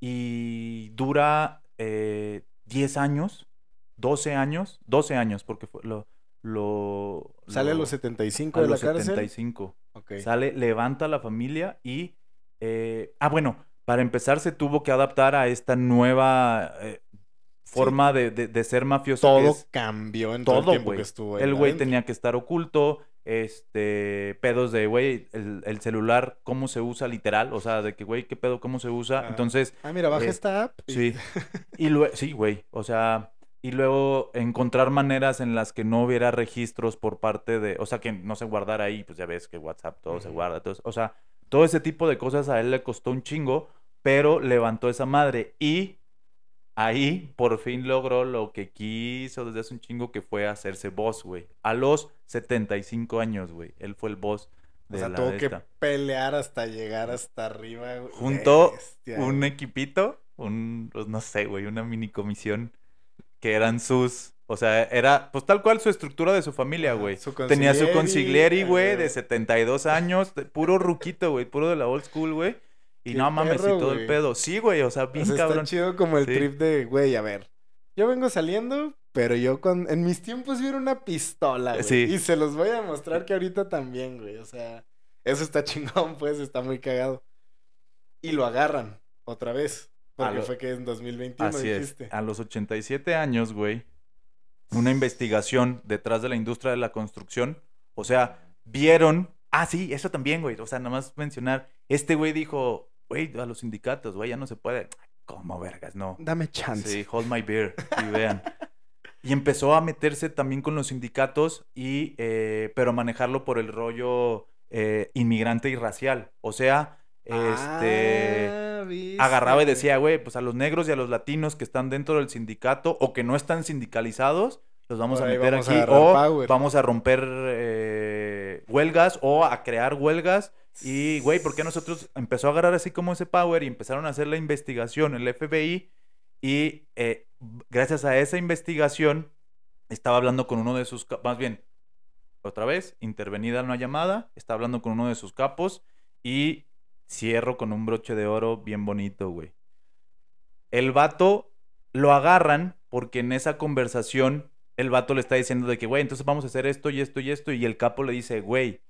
y dura eh, 10 años, 12 años, 12 años, porque fue lo, lo... Sale a los 75 de los la 75. Sale, levanta la familia y... Eh, ah, bueno, para empezar se tuvo que adaptar a esta nueva eh, forma de, ser mafioso. Todo cambió en todo, el tiempo que estuvo ahí El güey tenía que estar oculto, este, pedos de, güey, el, celular, cómo se usa literal, o sea, de que, güey, qué pedo, cómo se usa. Entonces... Ah, mira, baja eh, esta app. Sí. Y luego, sí, güey, o sea, y luego encontrar maneras en las que no hubiera registros por parte de, o sea, que no se guardara ahí, pues ya ves que WhatsApp todo se guarda, entonces, o sea, todo ese tipo de cosas a él le costó un chingo, pero levantó esa madre y Ahí por fin logró lo que quiso desde hace un chingo que fue hacerse boss, güey. A los 75 años, güey. Él fue el boss de o sea, tuvo que pelear hasta llegar hasta arriba, güey. Junto un equipito, un, pues, no sé, güey, una mini comisión que eran sus o sea, era pues tal cual su estructura de su familia, güey. Su Tenía su consiglieri, güey, de 72 años, puro ruquito, güey, puro de la old school, güey. Y no mames, y todo el pedo. Sí, güey, o sea, bien cabrón. chido como el trip de, güey, a ver. Yo vengo saliendo, pero yo con... en mis tiempos vi una pistola, güey. Sí. Y se los voy a mostrar que ahorita también, güey. O sea, eso está chingón, pues, está muy cagado. Y lo agarran otra vez. Porque fue que en 2021 dijiste. A los 87 años, güey, una investigación detrás de la industria de la construcción. O sea, vieron. Ah, sí, eso también, güey. O sea, nada más mencionar. Este güey dijo, güey, a los sindicatos, güey, ya no se puede. ¿Cómo vergas? No. Dame chance. Sí, hold my beer y vean. y empezó a meterse también con los sindicatos y, eh, pero manejarlo por el rollo eh, inmigrante y racial. O sea, este ah, agarraba y decía, güey, pues a los negros y a los latinos que están dentro del sindicato o que no están sindicalizados, los vamos a meter aquí o vamos a romper eh, huelgas o a crear huelgas y, güey, ¿por qué nosotros empezó a agarrar así como ese power y empezaron a hacer la investigación, el FBI? Y eh, gracias a esa investigación, estaba hablando con uno de sus, más bien, otra vez, intervenida en una llamada, está hablando con uno de sus capos y cierro con un broche de oro bien bonito, güey. El vato lo agarran porque en esa conversación el vato le está diciendo de que, güey, entonces vamos a hacer esto y esto y esto. Y el capo le dice, güey,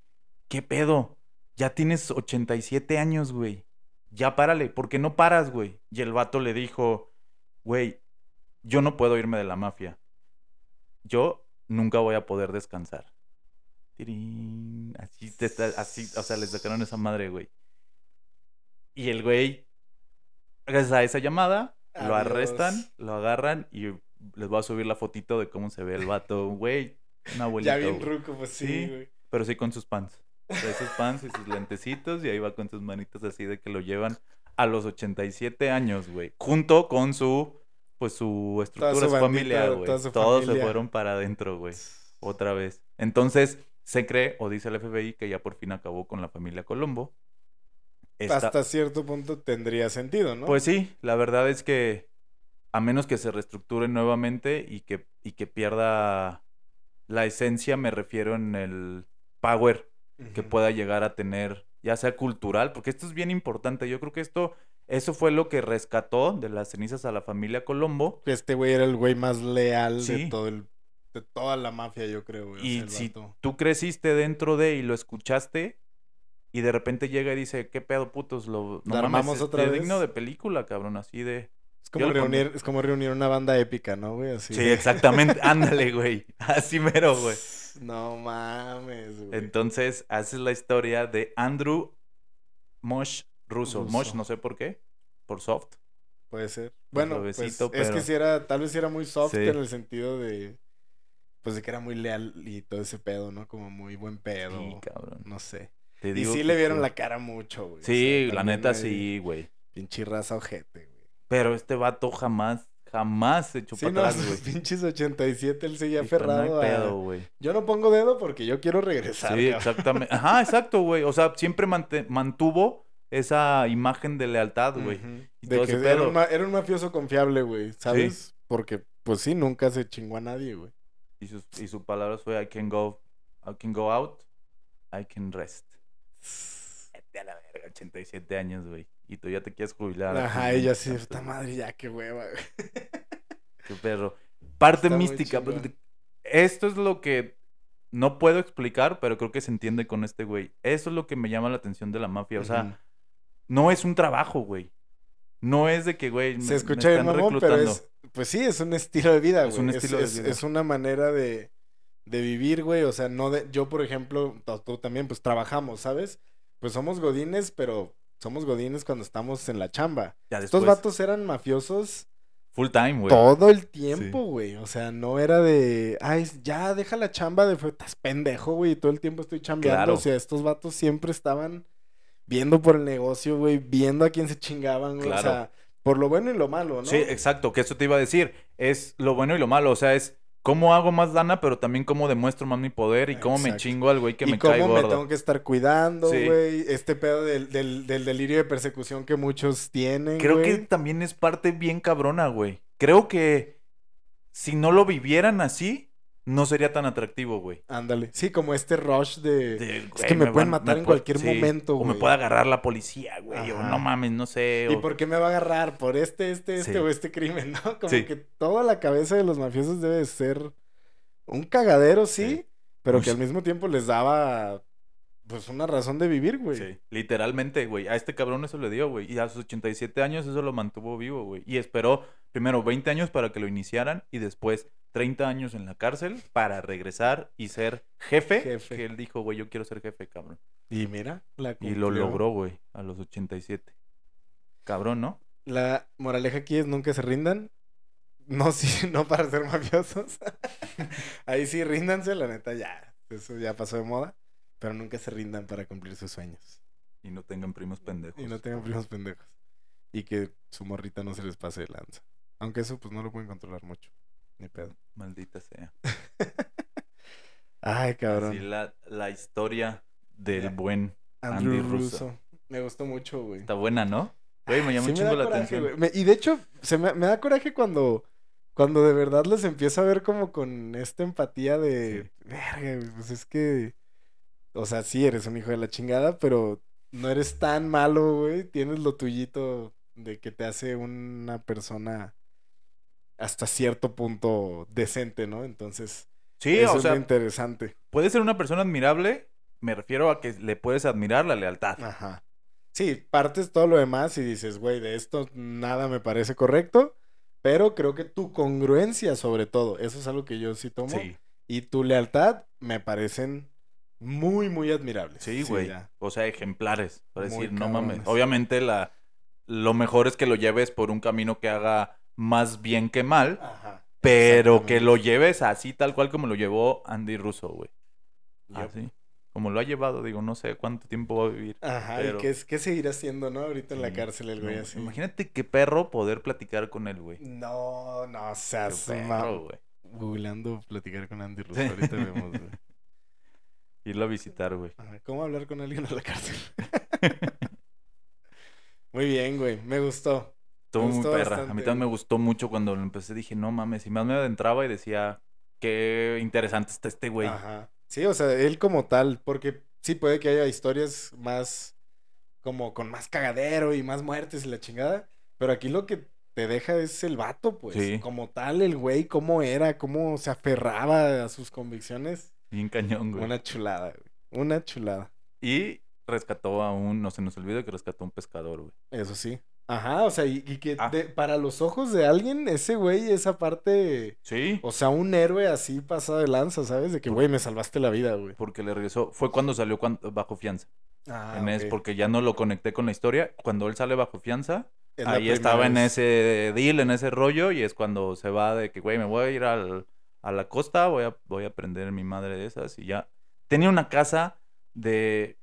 ¿qué pedo? ya tienes 87 años, güey. Ya párale, porque no paras, güey? Y el vato le dijo, güey, yo no puedo irme de la mafia. Yo nunca voy a poder descansar. ¡Tirín! Así, te, así, o sea, les sacaron esa madre, güey. Y el güey, gracias a esa llamada, lo arrestan, lo agarran y les voy a subir la fotito de cómo se ve el vato, güey. una abuelita. Ya bien ruco, pues sí, güey. Pero sí con sus pants. Esos sus pants y sus lentecitos y ahí va con sus manitas así de que lo llevan a los 87 años, güey. Junto con su, pues su estructura, familiar, güey. Todos se fueron para adentro, güey. Otra vez. Entonces, se cree, o dice el FBI, que ya por fin acabó con la familia Colombo. Hasta cierto punto tendría sentido, ¿no? Pues sí, la verdad es que a menos que se reestructure nuevamente y que, y que pierda la esencia, me refiero en el power que pueda llegar a tener, ya sea cultural, porque esto es bien importante. Yo creo que esto, eso fue lo que rescató de las cenizas a la familia Colombo. Este güey era el güey más leal de todo el de toda la mafia, yo creo. y si tú creciste dentro de y lo escuchaste y de repente llega y dice, ¿qué pedo, putos? Lo, no otra digno de película, cabrón, así de... Es como, reunir, es como reunir una banda épica, ¿no, güey? Sí, exactamente. Ándale, güey. Así mero, güey. No mames, güey. Entonces, haces la historia de Andrew Mosh Russo. Mosh, no sé por qué. Por soft. Puede ser. Bueno, pues, es que si era, tal vez era muy soft en el sentido de. Pues de que era muy leal y todo ese pedo, ¿no? Como muy buen pedo. Sí, cabrón. No sé. y sí le vieron la cara mucho, güey. Sí, la neta sí, güey. Pinche raza ojete, güey. Pero este vato jamás, jamás se echó para atrás, güey. pinches 87, él seguía aferrado no güey. Yo no pongo dedo porque yo quiero regresar, Sí, exactamente. Ajá, exacto, güey. O sea, siempre mantuvo esa imagen de lealtad, güey. De que era un, mafioso confiable, güey, ¿sabes? Porque, pues sí, nunca se chingó a nadie, güey. Y sus, y su palabra fue, I can go, I can go out, I can rest a la verga, 87 años, güey. Y tú ya te quieres jubilar. Ajá, ella sí, esta madre, ya qué hueva, güey. Qué perro. Parte mística. Esto es lo que no puedo explicar, pero creo que se entiende con este güey. Eso es lo que me llama la atención de la mafia. O sea, no es un trabajo, güey. No es de que, güey, se escucha Pero pues sí, es un estilo de vida, güey. Es es una manera de, de vivir, güey. O sea, no de. Yo, por ejemplo, tú también, pues trabajamos, ¿sabes? pues somos godines, pero somos godines cuando estamos en la chamba. Estos vatos eran mafiosos. Full time, güey. Todo el tiempo, güey. O sea, no era de, ay, ya deja la chamba de, estás pendejo, güey, todo el tiempo estoy chambeando. O sea, estos vatos siempre estaban viendo por el negocio, güey, viendo a quién se chingaban, güey. O sea, por lo bueno y lo malo, ¿no? Sí, exacto, que eso te iba a decir. Es lo bueno y lo malo, o sea, es cómo hago más lana, pero también cómo demuestro más mi poder y cómo me chingo al güey que me cae gordo. cómo me tengo que estar cuidando, güey. Este pedo del, delirio de persecución que muchos tienen, Creo que también es parte bien cabrona, güey. Creo que si no lo vivieran así, no sería tan atractivo, güey. Ándale. Sí, como este rush de. es que me, pueden matar en cualquier momento, güey. O me puede agarrar la policía, güey. O no mames, no sé. ¿Y por qué me va a agarrar? ¿Por este, este, este o este crimen, no? Como que toda la cabeza de los mafiosos debe ser un cagadero, sí. Pero que pues al mismo tiempo les daba pues una razón de vivir, güey. Sí, literalmente, güey. A este cabrón eso le dio, güey. Y a sus 87 años eso lo mantuvo vivo, güey. Y esperó primero 20 años para que lo iniciaran y después 30 años en la cárcel para regresar y ser jefe. jefe. Que él dijo, güey, yo quiero ser jefe, cabrón. Y mira, la cumplió. Y lo logró, güey, a los 87. Cabrón, ¿no? La moraleja aquí es nunca se rindan. No, sí, no para ser mafiosos. Ahí sí, ríndanse, la neta, ya. Eso ya pasó de moda. Pero nunca se rindan para cumplir sus sueños. Y no tengan primos pendejos. Y no tengan primos pendejos. Y que su morrita no se les pase de lanza. Aunque eso pues no lo pueden controlar mucho. Ni pedo. Maldita sea. Ay, cabrón. Así la, historia del buen Andy Russo. Me gustó mucho, güey. Está buena, ¿no? Güey, me llama mucho la atención. y de hecho, se me, da coraje cuando, cuando de verdad les empiezo a ver como con esta empatía de. Verga, pues es que o sea, sí eres un hijo de la chingada, pero no eres tan malo, güey. Tienes lo tuyito de que te hace una persona hasta cierto punto decente, ¿no? Entonces, sí, eso es muy interesante. Puede ser una persona admirable, me refiero a que le puedes admirar la lealtad. Ajá. Sí, partes todo lo demás y dices, güey, de esto nada me parece correcto, pero creo que tu congruencia sobre todo, eso es algo que yo sí tomo, y tu lealtad me parecen muy, muy admirables. Sí, güey. o sea, ejemplares. Para decir, no mames. Obviamente, la, lo mejor es que lo lleves por un camino que haga más bien que mal. Ajá, pero que lo lleves así, tal cual como lo llevó Andy Russo, güey. Así. Como lo ha llevado, digo, no sé cuánto tiempo va a vivir. Ajá, y qué, qué, seguirá haciendo, ¿no? Ahorita en la cárcel el güey así. Imagínate qué perro poder platicar con él, güey. No, no seas güey. googleando platicar con Andy Russo, ahorita vemos, güey. Irlo a visitar, güey. ¿Cómo hablar con alguien a la cárcel? Muy bien, güey. Me gustó. Estuvo muy perra. A mí también me gustó mucho cuando lo empecé. Dije, no mames. Y más me adentraba y decía, qué interesante está este güey. Ajá. Sí, o sea, él como tal. Porque sí puede que haya historias más. Como con más cagadero y más muertes y la chingada. Pero aquí lo que te deja es el vato, pues. Como tal, el güey, cómo era, cómo se aferraba a sus convicciones. Bien cañón, güey. Una chulada, güey. Una chulada. Y rescató a un, no se nos olvide que rescató a un pescador, güey. Eso sí. Ajá, o sea, y, que ah. para los ojos de alguien, ese güey, esa parte. Sí. O sea, un héroe así pasado de lanza, ¿sabes? De que, güey, me salvaste la vida, güey. Porque le regresó. Fue cuando salió bajo fianza. Ah, en porque ya no lo conecté con la historia. Cuando él sale bajo fianza, ahí estaba en ese deal, en ese rollo, y es cuando se va de que, güey, me voy a ir al a la costa, voy a, voy a prender mi madre de esas y ya. Tenía una casa de,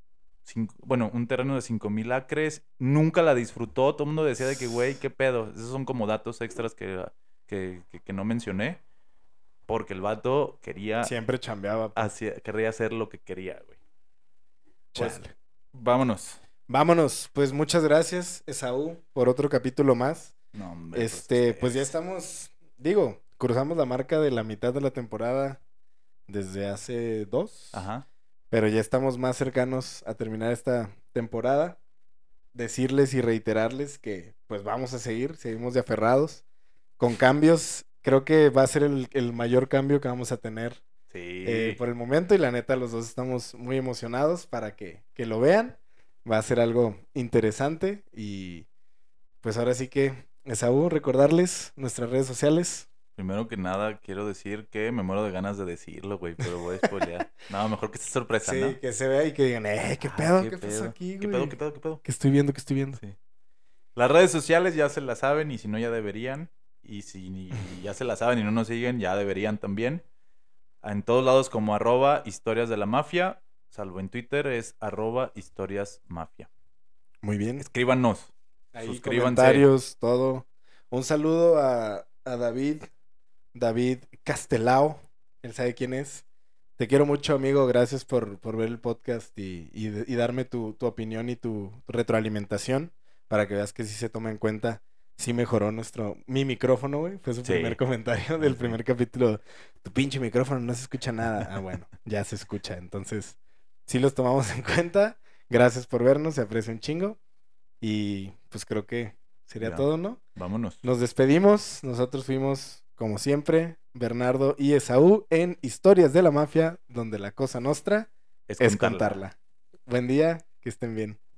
bueno, un terreno de mil acres, nunca la disfrutó, todo el mundo decía de que, güey, qué pedo, esos son como datos extras que, ah, que, no mencioné, porque el vato quería... Siempre chambeaba. así quería hacer lo que quería, güey. Pues, vámonos. Vámonos, pues muchas gracias, Esaú, por otro capítulo más. No, hombre, pues, este, pues ya estamos, digo, cruzamos la marca de la mitad de la temporada desde hace dos. Ajá. Pero ya estamos más cercanos a terminar esta temporada. Decirles y reiterarles que pues vamos a seguir, seguimos de aferrados. Con cambios, creo que va a ser el, mayor cambio que vamos a tener eh, por el momento. Y la neta, los dos estamos muy emocionados para que, lo vean. Va a ser algo interesante. Y pues ahora sí que, Esaú, recordarles nuestras redes sociales. Primero que nada, quiero decir que me muero de ganas de decirlo, güey, pero voy a spoilear. no, mejor que esté sorpresa, sí, que se vea y que digan, eh, qué ah, pedo, qué, aquí, güey. ¿Qué pedo, qué pedo, qué pedo? Que estoy viendo, que estoy viendo? Las redes sociales ya se las saben y si no, ya deberían. Y si ya se las saben y no nos siguen, ya deberían también. En todos lados como arroba historias de la mafia, salvo en Twitter, es arroba historias mafia. Muy bien. Escríbanos. Ahí, Suscríbanse. comentarios, todo. Un saludo a, a David David Castelao, él sabe quién es. Te quiero mucho, amigo. Gracias por, ver el podcast y, darme tu, tu, opinión y tu retroalimentación para que veas que sí se toma en cuenta. Sí mejoró nuestro... Mi micrófono, güey. Fue su primer comentario del primer capítulo. Tu pinche micrófono, no se escucha nada. Ah, bueno, ya se escucha. Entonces, sí los tomamos en cuenta. Gracias por vernos, se aprecia un chingo. Y pues creo que sería todo, ¿no? Vámonos. Nos despedimos. Nosotros fuimos como siempre, Bernardo y Esaú en Historias de la Mafia, donde la cosa nostra es, cantarla. contarla. Buen día, que estén bien.